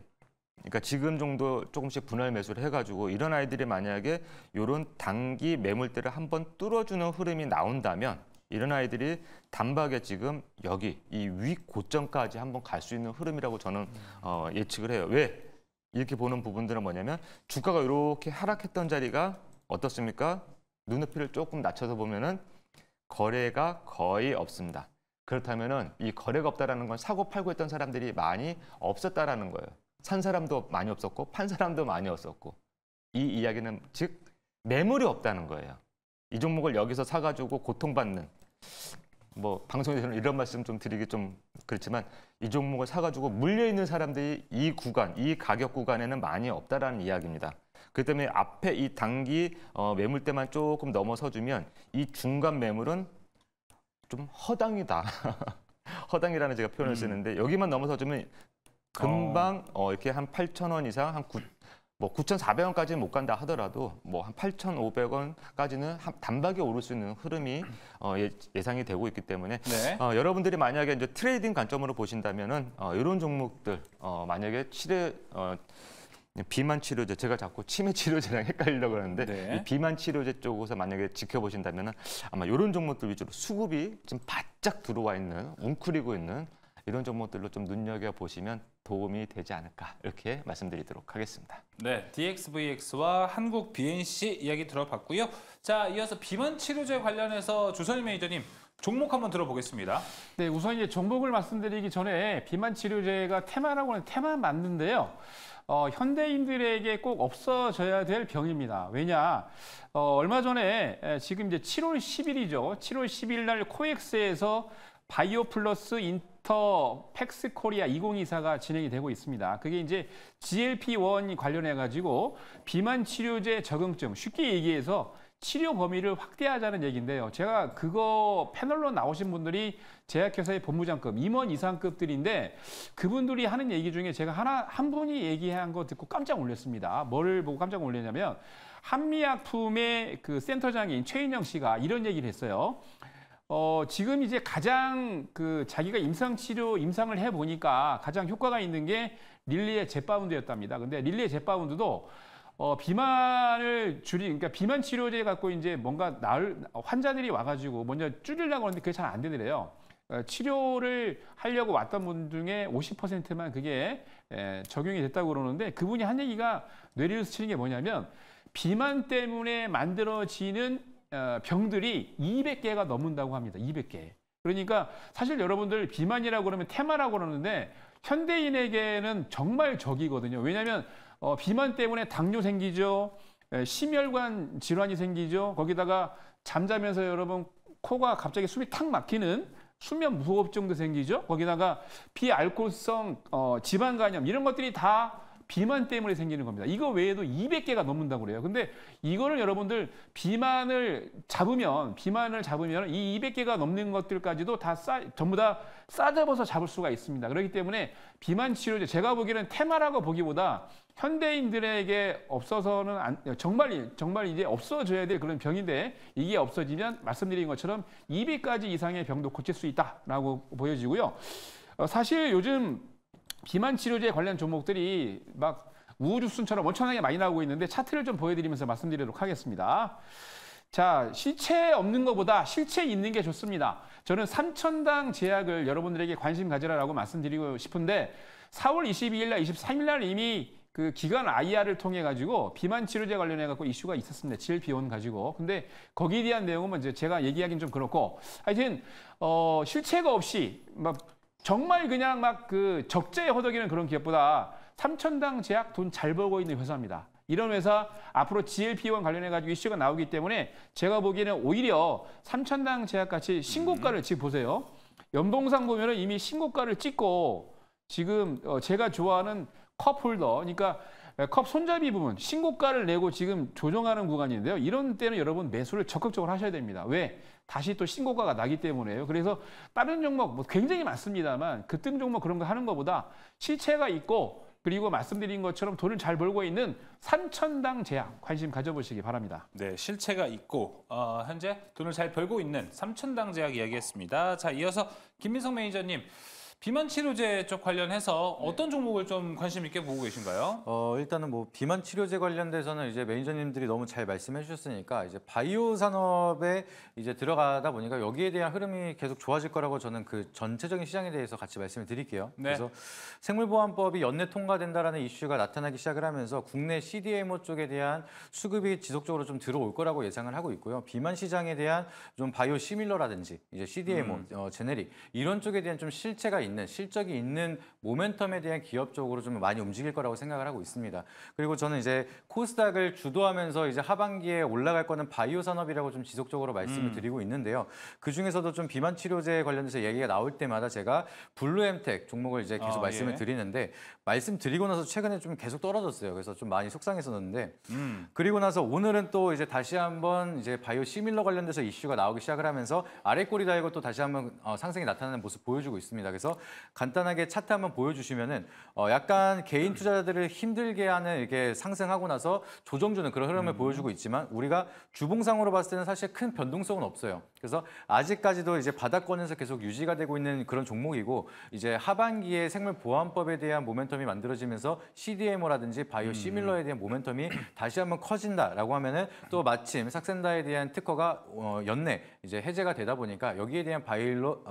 그러니까 지금 정도 조금씩 분할 매수를 해가지고 이런 아이들이 만약에 이런 단기 매물대를 한번 뚫어주는 흐름이 나온다면 이런 아이들이 단박에 지금 여기 이 위 고점까지 한번 갈 수 있는 흐름이라고 저는 어, 예측을 해요. 왜? 이렇게 보는 부분들은 뭐냐면 주가가 이렇게 하락했던 자리가 어떻습니까? 눈높이를 조금 낮춰서 보면은 거래가 거의 없습니다. 그렇다면은 이 거래가 없다라는 건 사고 팔고 했던 사람들이 많이 없었다라는 거예요. 산 사람도 많이 없었고 판 사람도 많이 없었고 이 이야기는 즉 매물이 없다는 거예요. 이 종목을 여기서 사가지고 고통받는 뭐 방송에서는 이런 말씀 좀 드리기 좀 그렇지만 이 종목을 사가지고 물려 있는 사람들이 이 구간, 이 가격 구간에는 많이 없다라는 이야기입니다. 그렇기 때문에 앞에 이 단기 어, 매물때만 조금 넘어서주면 이 중간 매물은 좀 허당이다. 허당이라는 제가 표현을 음. 쓰는데 여기만 넘어서주면 금방 어. 어 이렇게 한 8,000원 이상 한 9, 뭐 9,400원까지는 못 간다 하더라도 뭐 한 8,500원까지는 단박에 오를 수 있는 흐름이 어, 예, 상이 되고 있기 때문에 네. 어, 여러분들이 만약에 이제 트레이딩 관점으로 보신다면은 어, 이런 종목들 어, 만약에 치료 어, 비만 치료제 제가 자꾸 치매 치료제랑 헷갈리려고 그러는데 네. 비만 치료제 쪽에서 만약에 지켜보신다면 은 아마 이런 종목들 위주로 수급이 지금 바짝 들어와 있는 웅크리고 있는 이런 종목들로 좀 눈여겨 보시면 도움이 되지 않을까 이렇게 말씀드리도록 하겠습니다. 네, DXVX와 한국 BNC 이야기 들어봤고요. 자, 이어서 비만 치료제 관련해서 조선일 매니저님 종목 한번 들어보겠습니다. 네, 우선 이제 종목을 말씀드리기 전에 비만 치료제가 테마라고 하는 테마 맞는데요. 어, 현대인들에게 꼭 없어져야 될 병입니다. 왜냐, 어, 얼마 전에 지금 이제 7월 10일이죠. 7월 10일 날 코엑스에서 바이오 플러스 인 닥터 팩스 코리아 2024가 진행이 되고 있습니다. 그게 이제 GLP-1 관련해 가지고 비만 치료제 적응증 쉽게 얘기해서 치료 범위를 확대하자는 얘기인데요. 제가 그거 패널로 나오신 분들이 제약회사의 본부장급, 임원 이상급들인데 그분들이 하는 얘기 중에 제가 하나 한 분이 얘기한 거 듣고 깜짝 놀랐습니다. 뭐를 보고 깜짝 놀랐냐면 한미약품의 그 센터장인 최인영 씨가 이런 얘기를 했어요. 어, 지금 이제 가장 그 자기가 임상치료, 임상을 해보니까 가장 효과가 있는 게 릴리의 제바운드였답니다. 근데 릴리의 제바운드도 어, 비만을 줄이, 그러니까 비만 치료제 갖고 이제 뭔가 나을, 환자들이 와가지고 먼저 줄이려고 하는데 그게 잘 안 되더래요. 그러니까 치료를 하려고 왔던 분 중에 50%만 그게 에, 예, 적용이 됐다고 그러는데 그분이 한 얘기가 뇌리를 스치는 게 뭐냐면 비만 때문에 만들어지는 어, 병들이 200개가 넘는다고 합니다. 200개. 그러니까 사실 여러분들 비만이라고 그러면 테마라고 그러는데 현대인에게는 정말 적이거든요. 왜냐하면 어, 비만 때문에 당뇨 생기죠. 심혈관 질환이 생기죠. 거기다가 잠자면서 여러분 코가 갑자기 숨이 탁 막히는 수면 무호흡증도 생기죠. 거기다가 비알코올성 어, 지방 간염 이런 것들이 다 비만 때문에 생기는 겁니다. 이거 외에도 200개가 넘는다고 그래요. 근데 이거를 여러분들 비만을 잡으면 비만을 잡으면 이 200개가 넘는 것들까지도 다 싸, 전부 다 싸잡아서 잡을 수가 있습니다. 그렇기 때문에 비만 치료제 제가 보기에는 테마라고 보기보다 현대인들에게 없어서는 안, 정말 정말 이제 없어져야 될 그런 병인데 이게 없어지면 말씀드린 것처럼 200가지 이상의 병도 고칠 수 있다라고 보여지고요. 어, 사실 요즘 비만 치료제 관련 종목들이 막 우후죽순처럼 엄청나게 많이 나오고 있는데 차트를 좀 보여드리면서 말씀드리도록 하겠습니다. 자, 실체 없는 것보다 실체 있는 게 좋습니다. 저는 삼천당 제약을 여러분들에게 관심 가지라라고 말씀드리고 싶은데 4월 22일 날, 23일 날 이미 그 기관 IR을 통해 가지고 비만 치료제 관련해 갖고 이슈가 있었습니다. 질비온 가지고. 근데 거기에 대한 내용은 이제 제가 얘기하긴 좀 그렇고 하여튼 어 실체가 없이 막 정말 그냥 막 그 적재에 허덕이는 그런 기업보다 삼천당 제약 돈 잘 벌고 있는 회사입니다. 이런 회사 앞으로 GLP-1 관련해가지고 이슈가 나오기 때문에 제가 보기에는 오히려 삼천당 제약같이 신고가를 음. 지금 보세요. 연봉상 보면 은 이미 신고가를 찍고 지금 어, 제가 좋아하는 컵홀더 그러니까 예, 컵 손잡이 부분 신고가를 내고 지금 조정하는 구간인데요. 이런 때는 여러분 매수를 적극적으로 하셔야 됩니다. 왜? 다시 또 신고가가 나기 때문에요. 그래서 다른 종목 뭐 굉장히 많습니다만 급등 그 종목 그런 거 하는 것보다 시체가 있고 그리고 말씀드린 것처럼 돈을 잘 벌고 있는 삼천당 제약 관심 가져보시기 바랍니다. 네, 실체가 있고 어, 현재 돈을 잘 벌고 있는 삼천당 제약 이야기했습니다. 자, 이어서 김민성 매니저님 비만 치료제 쪽 관련해서 네. 어떤 종목을 좀 관심 있게 보고 계신가요? 어, 일단은 뭐 비만 치료제 관련돼서는 이제 매니저님들이 너무 잘 말씀해 주셨으니까 이제 바이오 산업에 이제 들어가다 보니까 여기에 대한 흐름이 계속 좋아질 거라고 저는 그 전체적인 시장에 대해서 같이 말씀을 드릴게요. 네. 그래서 생물보안법이 연내 통과된다라는 이슈가 나타나기 시작을 하면서 국내 CDMO 쪽에 대한 수급이 지속적으로 좀 들어올 거라고 예상을 하고 있고요. 비만 시장에 대한 좀 바이오 시밀러라든지 이제 CDMO, 음. 어, 제네릭 이런 쪽에 대한 좀 실체가 있는 있는 실적이 있는 모멘텀에 대한 기업 쪽으로 좀 많이 움직일 거라고 생각을 하고 있습니다. 그리고 저는 이제 코스닥을 주도하면서 이제 하반기에 올라갈 거는 바이오 산업이라고 좀 지속적으로 말씀을 음. 드리고 있는데요. 그 중에서도 좀 비만 치료제 관련해서 얘기가 나올 때마다 제가 블루엠텍 종목을 이제 계속 아, 말씀을 예. 드리는데 말씀드리고 나서 최근에 좀 계속 떨어졌어요. 그래서 좀 많이 속상했었는데 음. 그리고 나서 오늘은 또 이제 다시 한번 이제 바이오 시밀러 관련돼서 이슈가 나오기 시작을 하면서 아래 꼬리 달고 또 다시 한번 어, 상승이 나타나는 모습 보여주고 있습니다. 그래서 간단하게 차트 한번 보여주시면은 어 약간 개인 투자자들을 힘들게 하는 이게 렇 상승하고 나서 조정주는 그런 흐름을 음. 보여주고 있지만 우리가 주봉상으로 봤을 때는 사실 큰 변동성은 없어요. 그래서 아직까지도 이제 바닥권에서 계속 유지가 되고 있는 그런 종목이고 이제 하반기에 생물 보안법에 대한 모멘텀이 만들어지면서 CDMO라든지 바이오 음. 시밀러에 대한 모멘텀이 다시 한번 커진다라고 하면은 또 마침 삭센다에 대한 특허가 어, 연내 이제 해제가 되다 보니까 여기에 대한 바일로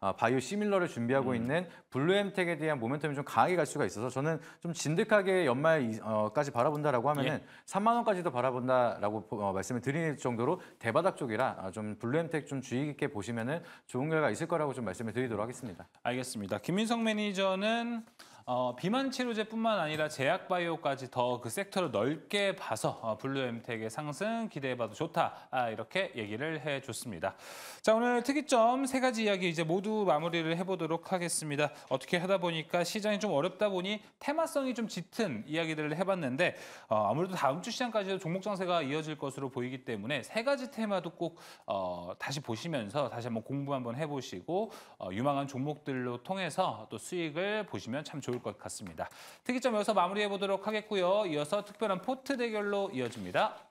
아, 바이오 시밀러를 준비하고 음. 있는 블루엠텍에 대한 모멘텀이 좀 강하게 갈 수가 있어서 저는 좀 진득하게 연말까지 어, 바라본다라고 하면은 예. 3만 원까지도 바라본다라고 어, 말씀을 드릴 정도로 대바닥 쪽이라 아, 좀 블루엠텍 좀 주의 깊게 보시면은 좋은 결과 있을 거라고 좀 말씀을 드리도록 하겠습니다. 알겠습니다. 김민성 매니저는 어, 비만 치료제뿐만 아니라 제약 바이오까지 더 그 섹터를 넓게 봐서 어, 블루 엠텍의 상승 기대해봐도 좋다 아, 이렇게 얘기를 해줬습니다. 자 오늘 특이점 세 가지 이야기 이제 모두 마무리를 해보도록 하겠습니다. 어떻게 하다 보니까 시장이 좀 어렵다 보니 테마성이 좀 짙은 이야기들을 해봤는데 어, 아무래도 다음 주 시장까지도 종목 장세가 이어질 것으로 보이기 때문에 세 가지 테마도 꼭 어, 다시 보시면서 다시 한번 공부 한번 해보시고 어, 유망한 종목들로 통해서 또 수익을 보시면 참 좋을. 것 같습니다. 좋을 것 같습니다. 특이점 여기서 마무리해 보도록 하겠고요. 이어서 특별한 포트 대결로 이어집니다.